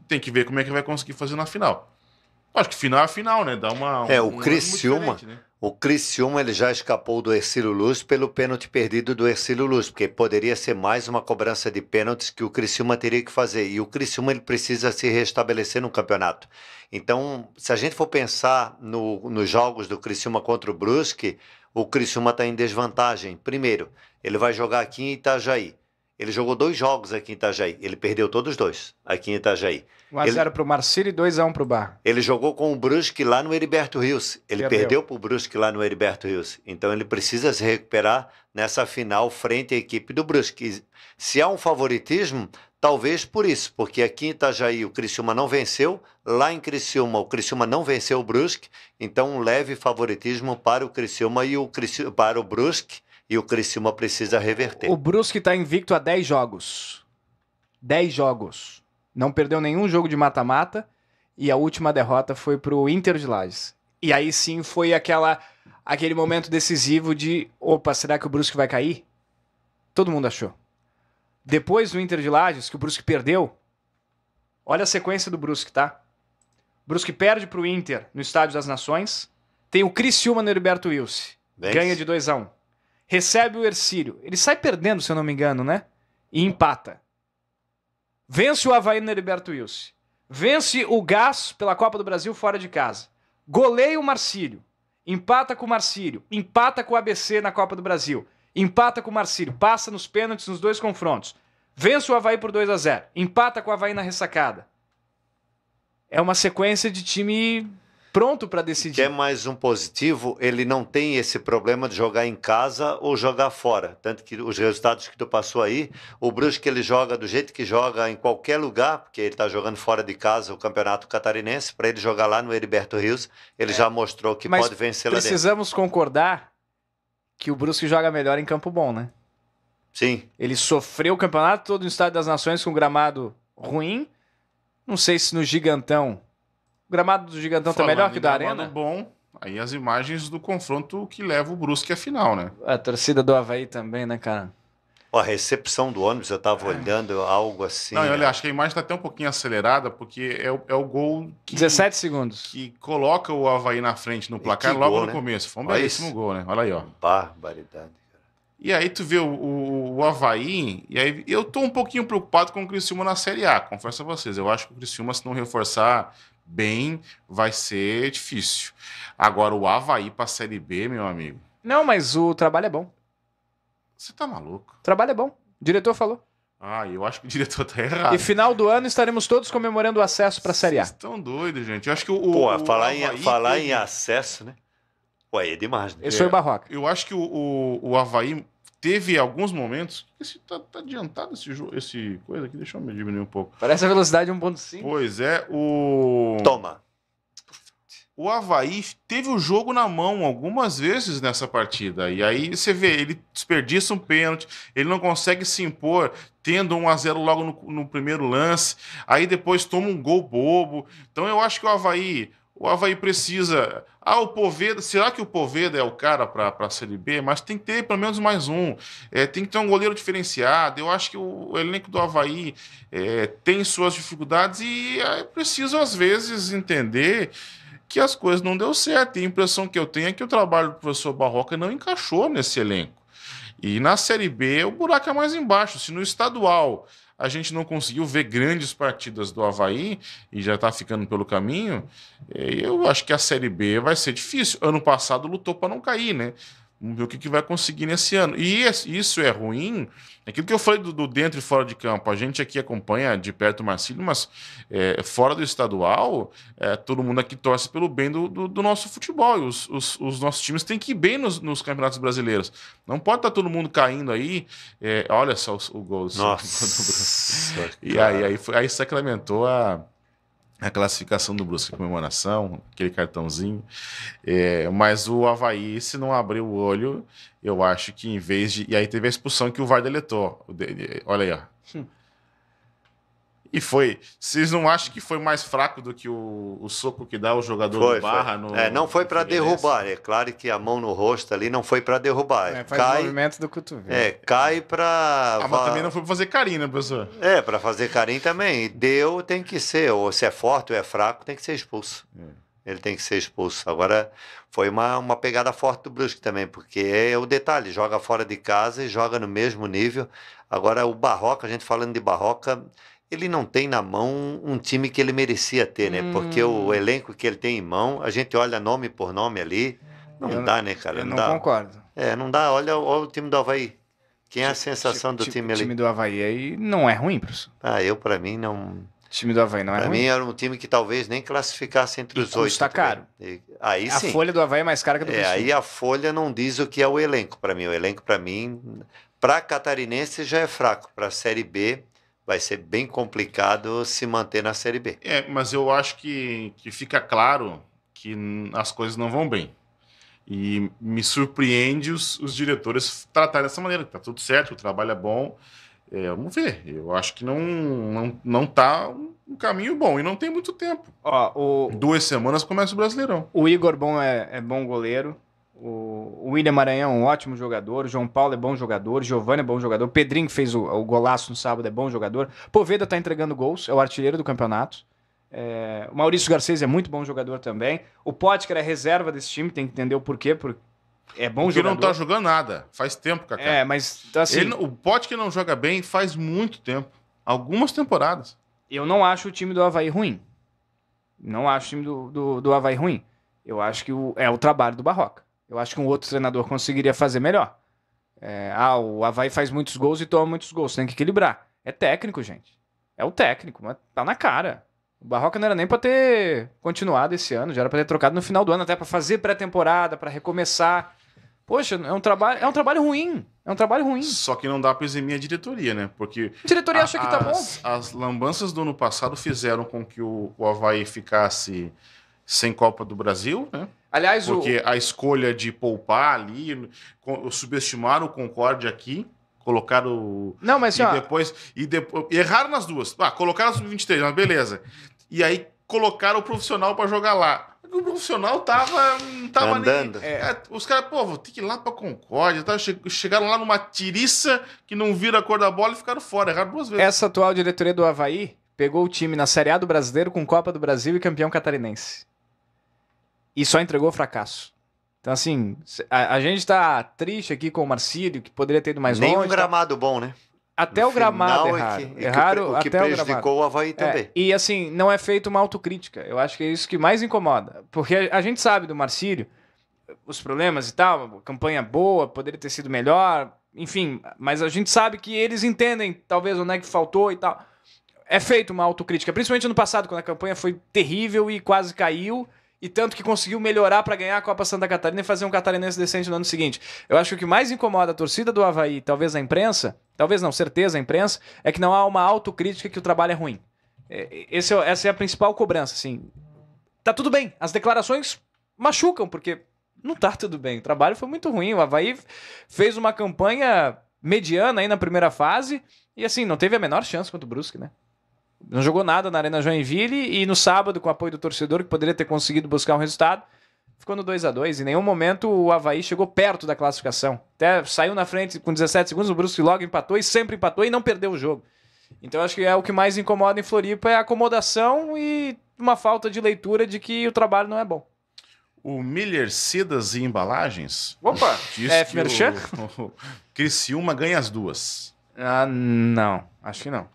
Speaker 3: Tem que ver como é que vai conseguir fazer na final. Acho que final é final, né? Dá uma. É, o um Criciúma. Né?
Speaker 4: O Criciúma ele já escapou do Ercílio Luz pelo pênalti perdido do Ercílio Luz, porque poderia ser mais uma cobrança de pênaltis que o Criciúma teria que fazer. E o Criciúma ele precisa se restabelecer no campeonato. Então, se a gente for pensar no, nos jogos do Criciúma contra o Brusque, o Criciúma está em desvantagem. Primeiro, ele vai jogar aqui em Itajaí. Ele jogou dois jogos aqui em Itajaí. Ele perdeu todos os dois aqui em Itajaí. 1x0
Speaker 1: para o Marcílio e 2x1 para o Bar.
Speaker 4: Ele jogou com o Brusque lá no Heriberto Rios. Ele Perdeu, perdeu para o Brusque lá no Heriberto Rios. Então ele precisa se recuperar nessa final frente à equipe do Brusque. Se há um favoritismo, talvez por isso, porque aqui em Itajaí o Criciúma não venceu, lá em Criciúma o Criciúma não venceu o Brusque, então um leve favoritismo para o Criciúma e o Criciúma, para o Brusque e o Criciúma precisa reverter. O
Speaker 1: Brusque está invicto a 10 jogos. 10 jogos não perdeu nenhum jogo de mata-mata e a última derrota foi para o Inter de Lages. E aí sim foi aquela aquele momento decisivo de, opa, será que o Brusque vai cair? Todo mundo achou. Depois do Inter de Lages, que o Brusque perdeu, olha a sequência do Brusque, tá? O Brusque perde para o Inter no Estádio das Nações, tem o Criciúma no Heriberto Wilson, ganha de 2 a 1 um. Recebe o Ercílio, ele sai perdendo, se eu não me engano, né? E empata. Vence o Havaí no Heriberto Wilson. Vence o Gás pela Copa do Brasil fora de casa. Goleia o Marcílio. Empata com o Marcílio. Empata com o ABC na Copa do Brasil. Empata com o Marcílio. Passa nos pênaltis nos dois confrontos. Vence o Havaí por 2 a 0 Empata com o Havaí na ressacada. É
Speaker 4: uma sequência de time pronto para decidir. Que é mais um positivo, ele não tem esse problema de jogar em casa ou jogar fora. Tanto que os resultados que tu passou aí, o Brusque ele joga do jeito que joga em qualquer lugar, porque ele está jogando fora de casa o Campeonato Catarinense, para ele jogar lá no Heriberto Rios, ele é. já mostrou que Mas pode vencer lá dentro. Precisamos
Speaker 1: concordar que o Brusque joga melhor em campo bom, né? Sim. Ele sofreu o campeonato todo no estado das Nações com um gramado ruim. Não sei se no Gigantão o gramado do Gigantão Falando tá melhor que o da Arena?
Speaker 3: bom. Aí as imagens do confronto que leva o Brusque à final, né? A torcida do Havaí também, né, cara? a recepção do ônibus,
Speaker 4: eu estava é. olhando algo assim. Não, olha,
Speaker 3: acho que a imagem está até um pouquinho acelerada, porque é o, é o gol. Que, 17 segundos. Que coloca o Havaí na frente no placar logo gol, no né? começo. Foi um olha belíssimo isso. gol, né? Olha aí, ó. Barbaridade. E aí tu vê o, o, o Havaí, e aí eu tô um pouquinho preocupado com o Criciúma na Série A, confesso a vocês. Eu acho que o Criciúma, se não reforçar bem, vai ser difícil. Agora, o Havaí a Série B, meu amigo.
Speaker 1: Não, mas o trabalho é bom.
Speaker 3: Você tá maluco? O trabalho é bom. O diretor falou. Ah, eu acho que o diretor tá errado. E
Speaker 1: final do ano estaremos todos comemorando o acesso para a Série A. Vocês
Speaker 3: estão
Speaker 4: doidos, gente. Eu acho que o. Pô, o falar, Havaí em, falar em acesso, né? Ué, é demais, né? Esse é, foi o
Speaker 3: Barroca. Eu acho que o, o, o Havaí teve alguns momentos que esse, tá, tá, adiantado esse, jogo, esse coisa aqui. Deixa eu me diminuir um pouco. Parece a velocidade 1.5. Pois é, o. Toma. O Havaí teve o jogo na mão algumas vezes nessa partida. E aí você vê, ele desperdiça um pênalti, ele não consegue se impor, tendo 1 a 0 logo no, no primeiro lance. Aí depois toma um gol bobo. Então eu acho que o Havaí, o Havaí precisa. Ah, o Poveda. Será que o Poveda é o cara para a Série B? Mas tem que ter pelo menos mais um. É, tem que ter um goleiro diferenciado. Eu acho que o, o elenco do Havaí é, tem suas dificuldades e é preciso, às vezes, entender que as coisas não deu certo. E a impressão que eu tenho é que o trabalho do professor Barroca não encaixou nesse elenco. E na Série B o buraco é mais embaixo. Se no estadual a gente não conseguiu ver grandes partidas do Havaí e já está ficando pelo caminho. Eh, eu acho que a Série B vai ser difícil. Ano passado lutou para não cair, né? Vamos ver o que, que vai conseguir nesse ano. E isso é ruim. Aquilo que eu falei do, do dentro e fora de campo. A gente aqui acompanha de perto o Marcílio, mas é, fora do estadual, é, todo mundo aqui torce pelo bem do, do, do nosso futebol. Os, os, os, nossos times têm que ir bem nos, nos, campeonatos brasileiros. Não pode estar tá todo mundo caindo aí. É, olha só o, o gol. Nossa. e aí, aí, aí sacramentou a a classificação do Brusque, comemoração, aquele cartãozinho. É, mas o Havaí, se não abrir o olho, eu acho que em vez de. E aí teve a expulsão que o VAR deletou. Olha aí, ó. E foi. Vocês não acham que foi mais fraco do que
Speaker 4: o, o soco que dá o jogador foi, do Barra? Foi. No, é, não foi para derrubar. É claro que a mão no rosto ali não foi para derrubar. É, faz cai, o
Speaker 3: movimento do cotovelo.
Speaker 1: É,
Speaker 4: cai para... Ah, mas também não
Speaker 3: foi para fazer carinho, né, professor?
Speaker 4: É, para fazer carinho também. E deu, tem que ser. Ou se é forte ou é fraco, tem que ser expulso. É. Ele tem que ser expulso. Agora, foi uma, uma pegada forte do Brusque também, porque é o detalhe, joga fora de casa e joga no mesmo nível. Agora, o Barroca, a gente falando de Barroca ele não tem na mão um time que ele merecia ter, né? Hum. Porque o hum. elenco que ele tem em mão, a gente olha nome por nome ali, não eu, dá, né, cara? Eu não, não dá. concordo. É, não dá. Olha, olha o time do Havaí. Quem é a sensação do time ali? O time do Havaí aí não é ruim, professor. Ah, eu, para mim, não. O time do Havaí não é pra ruim. Para mim era um time que talvez nem classificasse entre os oito. Está caro. E, aí a sim. A folha do Havaí é mais cara que do é, Aí a folha não diz o que é o elenco para mim. O elenco para mim, para catarinense já é fraco. Para Série B, vai ser bem complicado se manter na Série B. É, mas eu acho que, que fica claro
Speaker 3: que as coisas não vão bem. E me surpreende os, os diretores tratarem dessa maneira, tá tudo certo, o trabalho é bom. É, vamos ver. Eu acho que não, não, não tá um caminho bom e não tem muito tempo. Ó, o... Duas semanas começa o Brasileirão. O Igor Bom é, é bom goleiro. O
Speaker 1: William Maranhão é um ótimo jogador. O João Paulo é bom jogador. Giovanni é bom jogador. O Pedrinho, que fez o, o, golaço no sábado, é bom jogador. Poveda tá entregando gols, é o artilheiro do campeonato. É, o Maurício Garcês é muito bom jogador também. O Potker é reserva desse time, tem que entender o porquê. Porque
Speaker 3: é bom Porque jogador. Ele não tá jogando nada. Faz tempo, Cacá. É, mas tá assim. Ele, o Potker não joga bem faz muito tempo algumas temporadas. Eu não acho o time do Havaí ruim.
Speaker 1: Não acho o time do, do, do Havaí ruim. Eu acho que o, é o trabalho do Barroca. Eu acho que um outro treinador conseguiria fazer melhor. É, ah, o Havaí faz muitos gols e toma muitos gols, tem que equilibrar. É técnico, gente. É o técnico, mas tá na cara. O Barroca não era nem para ter continuado esse ano, já era para ter trocado no final do ano, até para fazer pré-temporada, para recomeçar.
Speaker 3: Poxa, é um trabalho, é um trabalho ruim. É um trabalho ruim. Só que não dá para eximir a diretoria, né? Porque a diretoria a, acha que tá as, bom. As lambanças do ano passado fizeram com que o, o Havaí ficasse sem Copa do Brasil, né?
Speaker 1: Aliás, porque
Speaker 3: o... a escolha de poupar ali, subestimaram o Concorde aqui, colocaram o... Não, mas e assim, ó... depois e depois erraram nas duas. Ah, colocaram o sub-23, mas beleza. E aí colocaram o profissional para jogar lá. O profissional tava tava andando. Nem... É, é. Os caras, pô, vou ter que ir lá o Concorde, Tá? Chegaram lá numa tiriça que não vira a cor da bola e ficaram fora. Erraram duas vezes. Essa
Speaker 1: atual diretoria do Havaí pegou o time na Série A do Brasileiro com Copa do Brasil e campeão catarinense e só entregou fracasso. Então, assim, a, a gente tá triste aqui com o Marcílio, que poderia ter ido mais Nem longe. Nem tá? um gramado tá... bom, né? Até o gramado é raro. Que, é que é até prejudicou o, o Havaí é, também. É, e assim, não é feita uma autocrítica. Eu acho que é isso que mais incomoda. Porque a, a gente sabe do Marcílio, os problemas e tal, campanha boa, poderia ter sido melhor, enfim. Mas a gente sabe que eles entendem, talvez, onde é que faltou e tal. É feita uma autocrítica, principalmente no passado, quando a campanha foi terrível e quase caiu e tanto que conseguiu melhorar para ganhar a Copa Santa Catarina e fazer um catarinense decente no ano seguinte. Eu acho que o que mais incomoda a torcida do Havaí, talvez a imprensa, talvez não, certeza a imprensa, é que não há uma autocrítica que o trabalho é ruim. É, esse, é essa é a principal cobrança, assim. Tá tudo bem, as declarações machucam, porque não tá tudo bem. O trabalho foi muito ruim. O Havaí fez uma campanha mediana aí na primeira fase e, assim, não teve a menor chance contra o Brusque, né? Não jogou nada na Arena Joinville e no sábado, com o apoio do torcedor, que poderia ter conseguido buscar um resultado, ficou no 2 a 2 Em nenhum momento o Havaí chegou perto da classificação. Até saiu na frente com 17 segundos, o Brusque logo empatou e sempre empatou e não perdeu o jogo. Então acho que é o que mais incomoda em Floripa é a acomodação e uma falta de leitura de que o trabalho não é bom.
Speaker 3: O Miller Cidas e Embalagens.
Speaker 1: Opa! (laughs) Diz é, que o,
Speaker 3: (laughs) o Criciúma ganha as duas. Ah, não. Acho que não.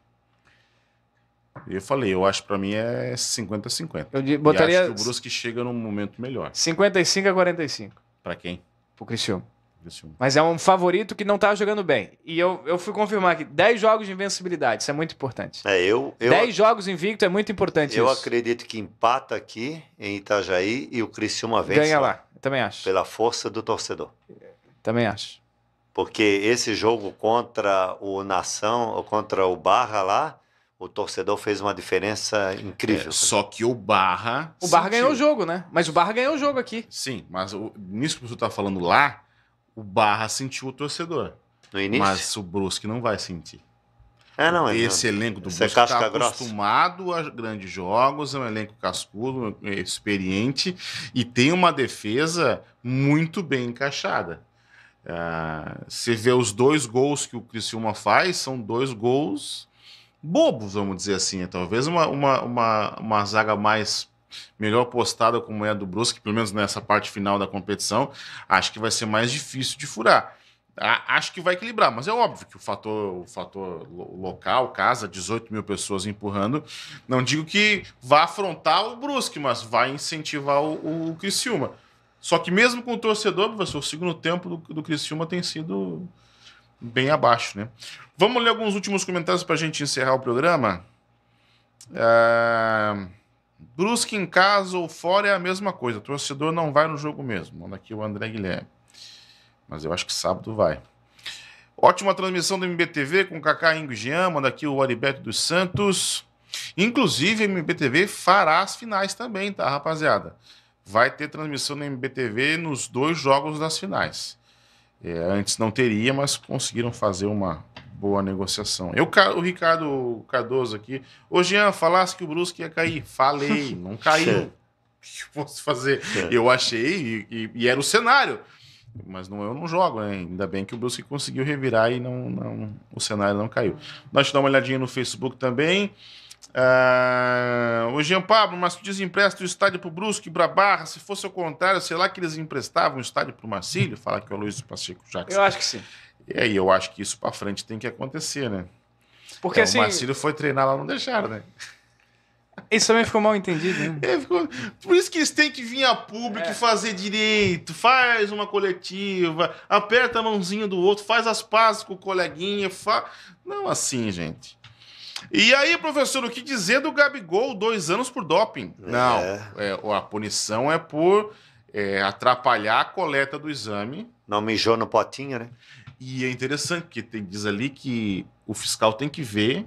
Speaker 3: Eu falei, eu acho para mim é 50-50. Eu botaria... E acho que o Brusque chega num momento melhor.
Speaker 1: 55 a 45.
Speaker 3: Para quem? Pro Criciúma. Criciúma.
Speaker 1: Mas é um favorito que não tá jogando bem. E eu, eu fui confirmar aqui, 10 jogos de invencibilidade, isso é muito importante.
Speaker 4: É, eu... eu 10
Speaker 1: jogos invicto é muito importante Eu isso.
Speaker 4: acredito que empata aqui em Itajaí e o Criciúma vence. Ganha lá, lá. também acho. Pela força do torcedor. Também acho. Porque esse jogo contra o Nação, contra o Barra lá, o torcedor fez uma diferença incrível. É, só que o Barra. O Barra ganhou o jogo,
Speaker 3: né? Mas o Barra ganhou o jogo aqui. Sim, mas o, nisso que você está falando lá, o Barra sentiu o torcedor. No início. Mas o Brusque não vai sentir.
Speaker 4: É, não, é Esse não. elenco do Esse é Brusque está é acostumado
Speaker 3: a grandes jogos, é um elenco cascudo, experiente e tem uma defesa muito bem encaixada. Uh, você vê os dois gols que o Criciúma faz, são dois gols bobos, vamos dizer assim. Né? Talvez uma, uma, uma, uma zaga mais melhor postada como é a do Brusque, pelo menos nessa parte final da competição, acho que vai ser mais difícil de furar. A, acho que vai equilibrar, mas é óbvio que o fator, o fator local, casa, 18 mil pessoas empurrando, não digo que vá afrontar o Brusque, mas vai incentivar o, o Criciúma. Só que mesmo com o torcedor, professor, o segundo tempo do, do Criciúma tem sido bem abaixo, né? Vamos ler alguns últimos comentários para a gente encerrar o programa. É... Brusque em casa ou fora é a mesma coisa. O torcedor não vai no jogo mesmo. Manda aqui o André Guilherme. Mas eu acho que sábado vai. Ótima transmissão do MBTV com Kaká Ingo Jean. Manda aqui o Oliberto dos Santos. Inclusive, o MBTV fará as finais também, tá, rapaziada? Vai ter transmissão no MBTV nos dois jogos das finais. É, antes não teria, mas conseguiram fazer uma boa negociação. Eu, o Ricardo Cardoso aqui. Ô, Jean, falasse que o Brusque ia cair. Falei, (laughs) não caiu. O que posso fazer. Eu achei, e, e, era o cenário. Mas não, eu não jogo, né? Ainda bem que o Brusque conseguiu revirar e não, não, o cenário não caiu. Nós dá uma olhadinha no Facebook também. Ah, o Jean Pablo, Marcílio empresta o estádio pro Brusque, pra Barra. Se fosse ao contrário, sei lá que eles emprestavam o estádio pro Marcílio? Fala que é o Luiz Pacheco Jacques. Eu acho que sim. E aí, eu acho que isso pra frente tem que acontecer, né? Porque é, assim. O Marcílio foi treinar lá, não deixaram, né? Isso também ficou mal entendido, né? É, ficou... Por isso que eles têm que vir a público é. e fazer direito, faz uma coletiva, aperta a mãozinha do outro, faz as pazes com o coleguinha. Fa... Não assim, gente. E aí, professor, o que dizer do Gabigol, dois anos por doping? É. Não, é, é a punição é por é, atrapalhar a coleta do exame. Não mijou no potinho, né? E é interessante, porque tem, diz ali que o fiscal tem que ver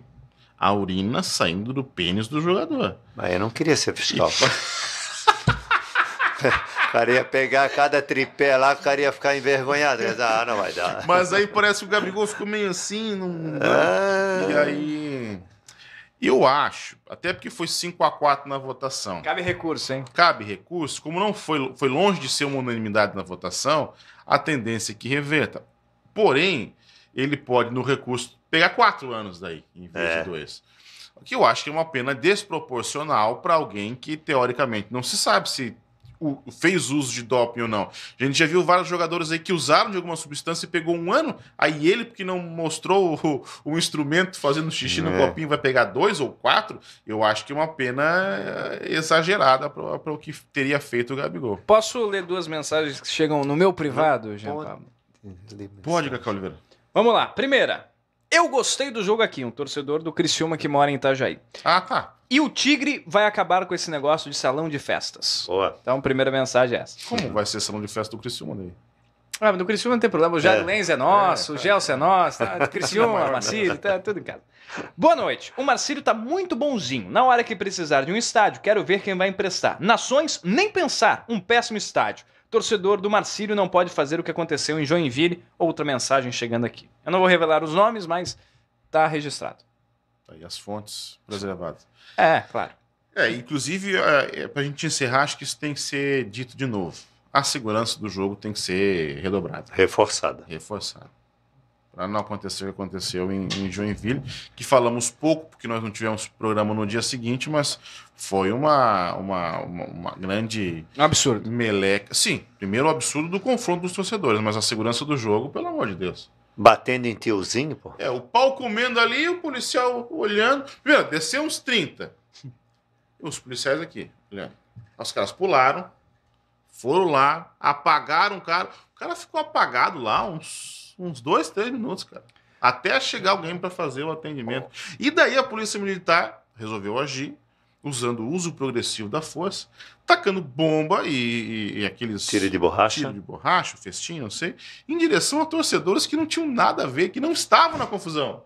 Speaker 3: a urina saindo do pênis do jogador.
Speaker 4: Mas eu não queria ser fiscal. (laughs)
Speaker 3: (laughs)
Speaker 4: cara ia pegar cada tripé lá, o cara ia ficar envergonhado. Ah, não vai dar. Mas aí
Speaker 3: parece que o Gabigol ficou meio assim. Não... Né? Ah. E aí. Eu acho, até porque foi 5 a 4 na votação. Cabe recurso, hein? Cabe recurso. Como não foi, foi longe de ser uma unanimidade na votação, a tendência é que reverta. Porém, ele pode, no recurso, pegar quatro anos daí, em vez é. de dois. O que eu acho que é uma pena desproporcional para alguém que, teoricamente, não se sabe se fez uso de doping ou não. A gente já viu vários jogadores aí que usaram de alguma substância e pegou um ano, aí ele, porque não mostrou o, o instrumento fazendo xixi é. no copinho, vai pegar dois ou quatro. Eu acho que é uma pena exagerada para o que teria feito o Gabigol. Posso ler duas mensagens que chegam no meu privado, Jean
Speaker 1: Pablo? Pode, Cacau Oliveira. Vamos lá. Primeira. Eu gostei do jogo aqui, um torcedor do Criciúma que mora em Itajaí. Ah, tá. E o Tigre vai acabar com esse negócio de salão de festas. Boa. Então, primeira mensagem é essa. Como vai ser salão de festa do Criciúma aí? Ah, mas do Criciúma não tem problema. O Jair é. Lenz é nosso, é, é. o Gelson é nosso, tá? do Criciúma, (laughs) o Marcílio, tá tudo em casa. Boa noite. O Marcílio tá muito bonzinho. Na hora que precisar de um estádio, quero ver quem vai emprestar. Nações, nem pensar. Um péssimo estádio. Torcedor do Marcílio não pode fazer o que aconteceu em Joinville. Outra mensagem chegando aqui. Eu não vou revelar os nomes, mas tá registrado.
Speaker 3: Aí as fontes preservadas. É, claro. É, inclusive, é, é para a gente encerrar, acho que isso tem que ser dito de novo. A segurança do jogo tem que ser redobrada. Reforçada. Reforçada para não acontecer o que aconteceu em, em, Joinville, que falamos pouco, porque nós não tivemos programa no dia seguinte, mas foi uma, uma, uma, uma grande. Um absurdo. Meleca. Sim, primeiro o absurdo do confronto dos torcedores, mas a segurança do jogo, pelo amor de Deus. Batendo em tiozinho, pô? É, o pau comendo ali, o policial olhando. Primeiro, desceu uns 30. Os policiais aqui, olhando. Os caras pularam, foram lá, apagaram o cara. O cara ficou apagado lá uns uns dois, três minutos, cara. Até chegar alguém para fazer o atendimento. E daí a polícia militar resolveu agir, usando o uso progressivo da força, tacando bomba e, e, e aqueles. Tiro de borracha. Tiro de borracha, festinha não sei, em direção a torcedores que não tinham nada a ver, que não estavam na confusão.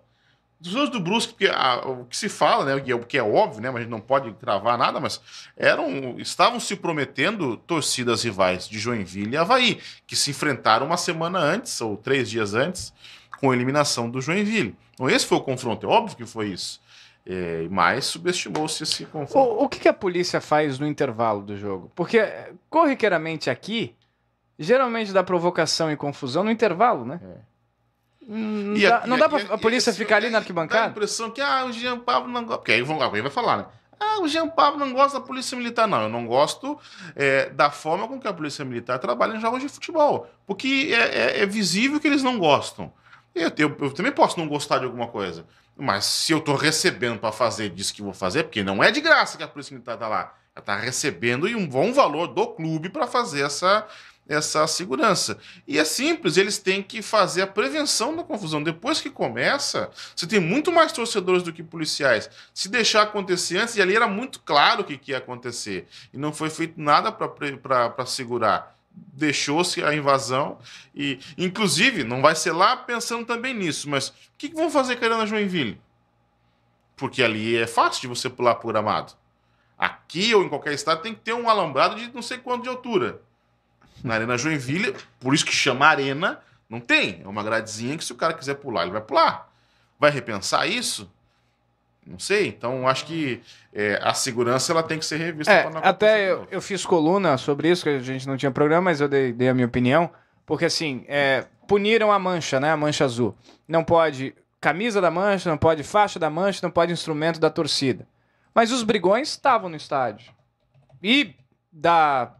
Speaker 3: Dos anos do Brusque, porque a, ah, o que se fala, né, é o que é óbvio, né, mas a gente não pode travar nada, mas eram, estavam se prometendo torcidas rivais de Joinville e Havaí, que se enfrentaram uma semana antes, ou três dias antes, com a eliminação do Joinville. Então esse foi o confronto, é óbvio que foi isso. É, mas subestimou-se esse confronto. O, o que, que a polícia faz no intervalo do jogo?
Speaker 1: Porque, corriqueiramente aqui, geralmente dá provocação e confusão no intervalo, né? É. Hum, não e dá, para não dá pra
Speaker 3: a, polícia ficar ali na arquibancada? Dá a impressão que ah, o Jean Pablo não gosta. Porque aí vão, alguém vai falar, né? Ah, o Jean Pablo não gosta da polícia militar. Não, eu não gosto é, da forma com que a polícia militar trabalha em jogos de futebol. Porque é, é, é visível que eles não gostam. Eu, eu, eu, também posso não gostar de alguma coisa. Mas se eu estou recebendo para fazer disso que vou fazer, porque não é de graça que a polícia militar está lá. Ela está recebendo um bom valor do clube para fazer essa, essa segurança. E é simples, eles têm que fazer a prevenção da confusão. Depois que começa, você tem muito mais torcedores do que policiais. Se deixar acontecer antes, e ali era muito claro o que, que ia acontecer. E não foi feito nada para segurar deixou-se a invasão e inclusive não vai ser lá pensando também nisso, mas o que, que vão fazer com a Joinville? Porque ali é fácil de você pular por gramado. Aqui ou em qualquer estado tem que ter um alambrado de não sei quanto de altura na Arena Joinville, por isso que chama Arena, não tem. É uma gradezinha que se o cara quiser pular, ele vai pular. Vai repensar isso? Não sei. Então, acho que é, a segurança ela tem que ser revista. É, até
Speaker 1: eu, eu, fiz coluna sobre isso, que a gente não tinha programa, mas eu dei, dei a minha opinião. Porque, assim, é, puniram a mancha, né? A mancha azul. Não pode camisa da mancha, não pode faixa da mancha, não pode instrumento da torcida. Mas os brigões estavam no estádio. E da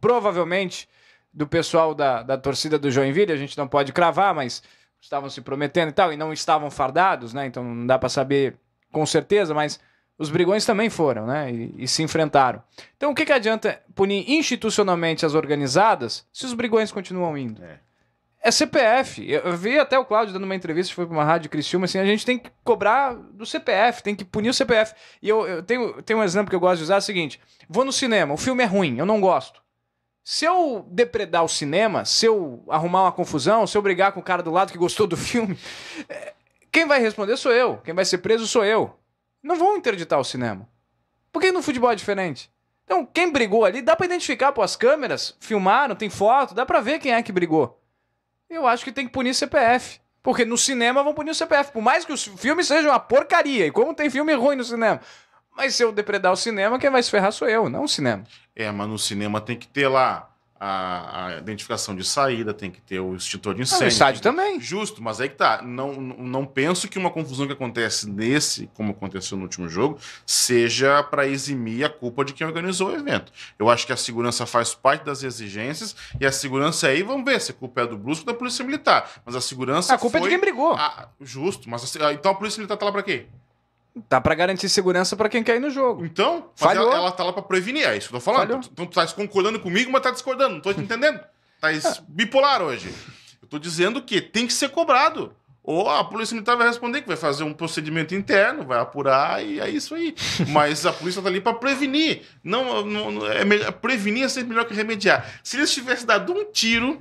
Speaker 1: provavelmente do pessoal da, da torcida do Joinville, a gente não pode cravar, mas estavam se prometendo e tal, e não estavam fardados, né? Então não dá para saber com certeza, mas os brigões também foram, né? E, e se enfrentaram. Então o que, que adianta punir institucionalmente as organizadas se os brigões continuam indo? É. é CPF. Eu, vi até o Cláudio dando uma entrevista, foi para uma rádio Criciúma, assim, a gente tem que cobrar do CPF, tem que punir o CPF. E eu, eu tenho, tenho um exemplo que eu gosto de usar, é o seguinte, vou no cinema, o filme é ruim, eu não gosto. Se eu depredar o cinema, se eu arrumar uma confusão, se eu brigar com o cara do lado que gostou do (laughs) filme, é, quem vai responder sou eu. Quem vai ser preso sou eu. Não vão interditar o cinema. Por que no futebol é diferente? Então, quem brigou ali, dá para identificar, por as câmeras filmaram, tem foto, dá para ver quem é que brigou. Eu acho que tem que punir CPF. Porque no cinema vão punir o CPF. Por mais que os filmes sejam uma porcaria, e como tem filme ruim no cinema. Mas se eu depredar o cinema, quem vai se ferrar sou eu, não o cinema.
Speaker 3: É, mas no cinema tem que ter lá a, a identificação de saída, tem que ter o extintor de incêndio. Ah, no estádio também. Justo, mas aí que tá. Não, não penso que uma confusão que acontece nesse, como aconteceu no último jogo, seja para eximir a culpa de quem organizou o evento. Eu acho que a segurança faz parte das exigências e a segurança é aí, vamos ver se a culpa é do Brusco ou da Polícia Militar. Mas a segurança. A culpa foi... é de quem brigou. Ah, justo, mas a... então a Polícia Militar tá lá para quê? Tá para
Speaker 1: garantir segurança para quem quer ir no jogo. Então,
Speaker 3: Falhou. Ela, ela tá lá para prevenir, é isso que eu tô falando. então tu, tá concordando comigo, mas tá discordando, não tô te entendendo. Tá é. bipolar hoje. Eu tô dizendo que tem que ser cobrado. Ou a polícia militar vai responder que vai fazer um procedimento interno, vai apurar e é isso aí. Mas a polícia tá ali para prevenir. Não, não, não é, melhor prevenir é sempre melhor que remediar. Se eles tivessem dado um tiro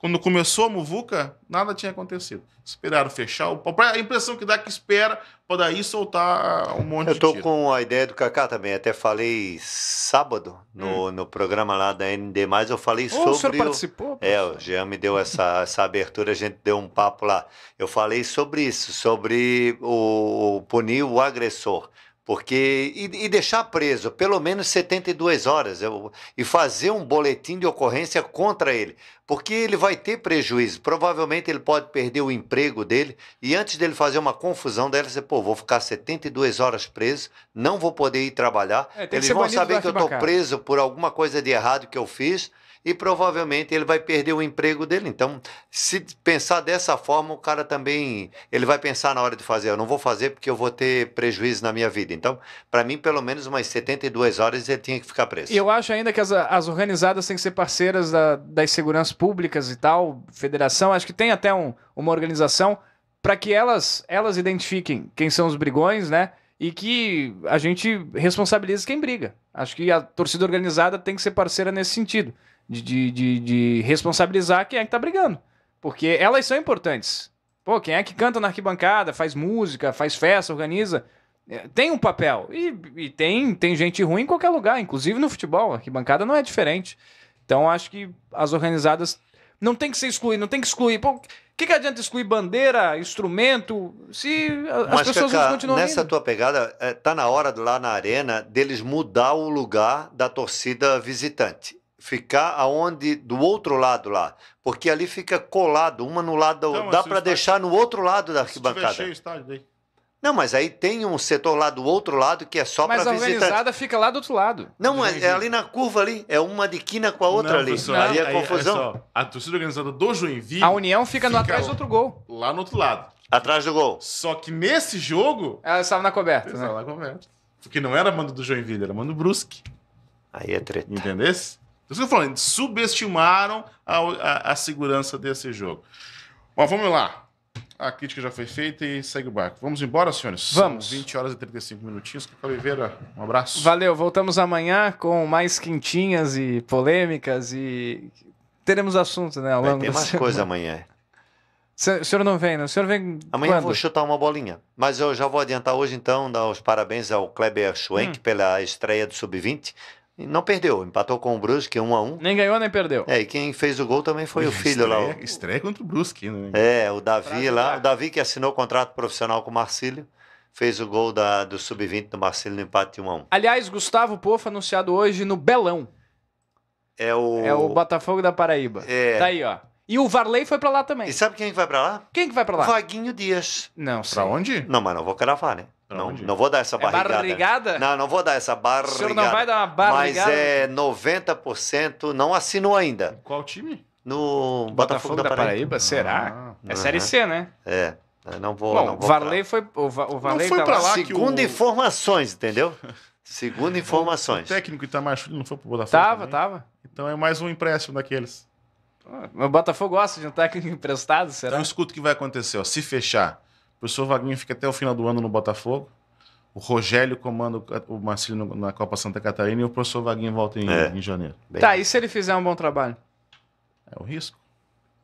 Speaker 3: quando começou a muvuca, nada tinha acontecido. Esperaram fechar o pau. A impressão que dá é que espera para daí soltar um
Speaker 4: monte Eu de Eu tô com a ideia do Kaká também. Até falei sábado no, hum. no programa lá da ND+, eu falei oh, sobre... O senhor participou? O... É, o Jean me deu essa, (laughs) essa abertura, a gente deu um papo lá. Eu falei sobre isso, sobre o punir o agressor porque e, e, deixar preso pelo menos 72 horas eu, e fazer um boletim de ocorrência contra ele, porque ele vai ter prejuízo. Provavelmente ele pode perder o emprego dele e antes dele fazer uma confusão dela, você pô, vou ficar 72 horas preso, não vou poder ir trabalhar. É, Eles vão saber que eu estou preso por alguma coisa de errado que eu fiz e provavelmente ele vai perder o emprego dele. Então, se pensar dessa forma, o cara também ele vai pensar na hora de fazer, eu não vou fazer porque eu vou ter prejuízo na minha vida. Então, para mim, pelo menos umas 72 horas ele tinha que ficar preso. E
Speaker 1: eu acho ainda que as, as organizadas têm que ser parceiras da, das seguranças públicas e tal, federação, acho que tem até um, uma organização para que elas elas identifiquem quem são os brigões, né? E que a gente responsabilize quem briga. Acho que a torcida organizada tem que ser parceira nesse sentido de, de, de, de responsabilizar quem é que tá brigando. Porque elas são importantes. Pô, quem é que canta na arquibancada, faz música, faz festa, organiza. É, tem um papel. E, e tem, tem gente ruim em qualquer lugar, inclusive no futebol. A arquibancada não é diferente. Então acho que as organizadas não tem que ser excluir, não tem que excluir. Pô, que, que adianta excluir bandeira, instrumento, se as Mas, pessoas Cacá, não continuam Nessa
Speaker 4: tua pegada, é, tá na hora lá na arena deles mudar o lugar da torcida visitante ficar aonde do outro lado lá, porque ali fica colado uma no lado da outra. Dá para deixar no outro lado da arquibancada. Se tiver cheio o estádio daí. Não, mas aí tem um setor lá do outro lado que é só para visitar. Mas a organizada
Speaker 3: fica lá do outro lado.
Speaker 1: Não, é, é,
Speaker 4: ali na curva ali. É uma de quina com a outra não, ali. Não. Ali é confusão. Aí, só,
Speaker 3: a torcida organizada do Joinville... A União fica, fica no atrás do outro gol. Lá no outro lado. Atrás do gol. Só que nesse jogo... Ela estava na coberta, né? Estava na coberta. Porque não era mando do Joinville, era mando Brusque. Aí é treta. Entendesse? Por então, isso que eu falando, subestimaram a, a, a, segurança desse jogo. Bom, vamos lá. A crítica já foi feita e segue o barco. Vamos embora, senhores? Vamos. São 20 horas e 35 minutinhos. Cacau Oliveira, um abraço.
Speaker 1: Valeu, voltamos amanhã com mais quintinhas e polêmicas e teremos assuntos, né, ao longo Vai ter mais semana. coisa amanhã. (laughs) O senhor não vem, não. Né? O senhor vem. Amanhã quando? vou
Speaker 4: chutar uma bolinha. Mas eu já vou adiantar hoje, então, dar os parabéns ao Kleber Schwenk hum. pela estreia do Sub-20 não perdeu, empatou com o Brusque 1 um a 1 um. Nem ganhou nem perdeu. É, e quem fez o gol também foi o filho estreia, lá. O... Estreia contra o Brusque, né? É, o Davi lá, o Davi que assinou o contrato profissional com o Marcílio, fez o gol da, do sub-20 do Marcílio no empate 1 um a 1.
Speaker 1: Aliás, Gustavo Poff anunciado hoje no Belão. É o É o Botafogo da Paraíba. É. Daí, tá ó. E o Varley foi para lá também. E sabe
Speaker 4: quem que vai para lá? Quem que vai para lá? Vaguinho Dias. Não, sei. Pra onde? Não, mas não vou cravar, né? É não, não vou dar essa barrigada. É barrigada? Não, não vou dar essa barrigada. O senhor não vai dar uma barrigada? Mas é 90% não assinou ainda. qual time? No Botafogo, Botafogo da, da, Paraíba. Paraíba? Será? Ah. É Série C, né? É. Eu não vou. Bom, não vou Varley foi. O, Va o Varley não foi tá lá. Segundo o... informações, entendeu? Segundo informações. O
Speaker 3: técnico Itamar Chuli não foi pro Botafogo? Tava, também. tava. Então é mais um empréstimo daqueles. Ah, o Botafogo gosta de um técnico emprestado, será? Então escuta o que vai acontecer. Ó. Se fechar, o professor Vaguinho fica até o final do ano no Botafogo. O Rogério comanda o Marcelo na Copa Santa Catarina e o professor Vaguinho volta em, é. em janeiro. Bem... Tá,
Speaker 1: e se ele fizer um bom trabalho? É o risco.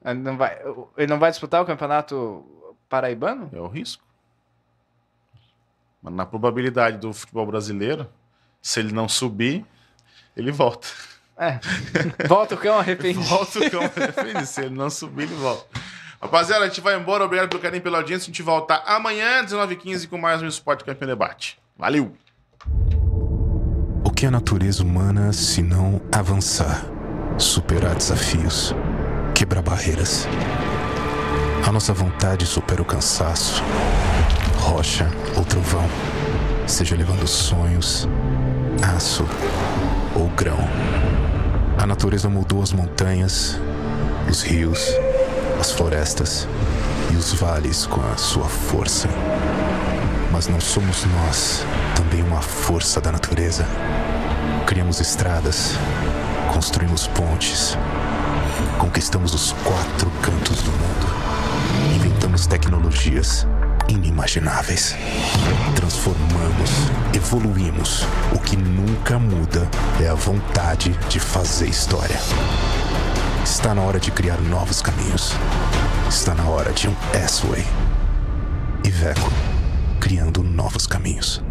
Speaker 1: Ele é, não vai, ele não vai disputar o campeonato paraibano? É
Speaker 3: o risco. Mas na probabilidade do futebol brasileiro, se ele não subir, ele volta. É. Volta o cão (laughs) arrependido. Volta o cão arrependido. Se ele não subir, ele volta. Rapaziada, a gente vai embora. Obrigado pelo carinho, pela audiência. A gente volta amanhã, 19h15, com mais um Spot Campeão Debate.
Speaker 2: Valeu! O que é a natureza humana se não avançar, superar desafios, quebrar barreiras? A nossa vontade supera o cansaço, rocha ou trovão, seja levando sonhos, aço ou grão. A natureza moldou as montanhas, os rios, as florestas e os vales com a sua força. Mas não somos nós também uma força da natureza? Criamos estradas, construímos pontes, conquistamos os quatro cantos do mundo, inventamos tecnologias inimagináveis. Transformamos, evoluímos. O que nunca muda é a vontade de fazer história. Está na hora de criar novos caminhos. Está na hora de um S-Way. Iveco, criando novos caminhos.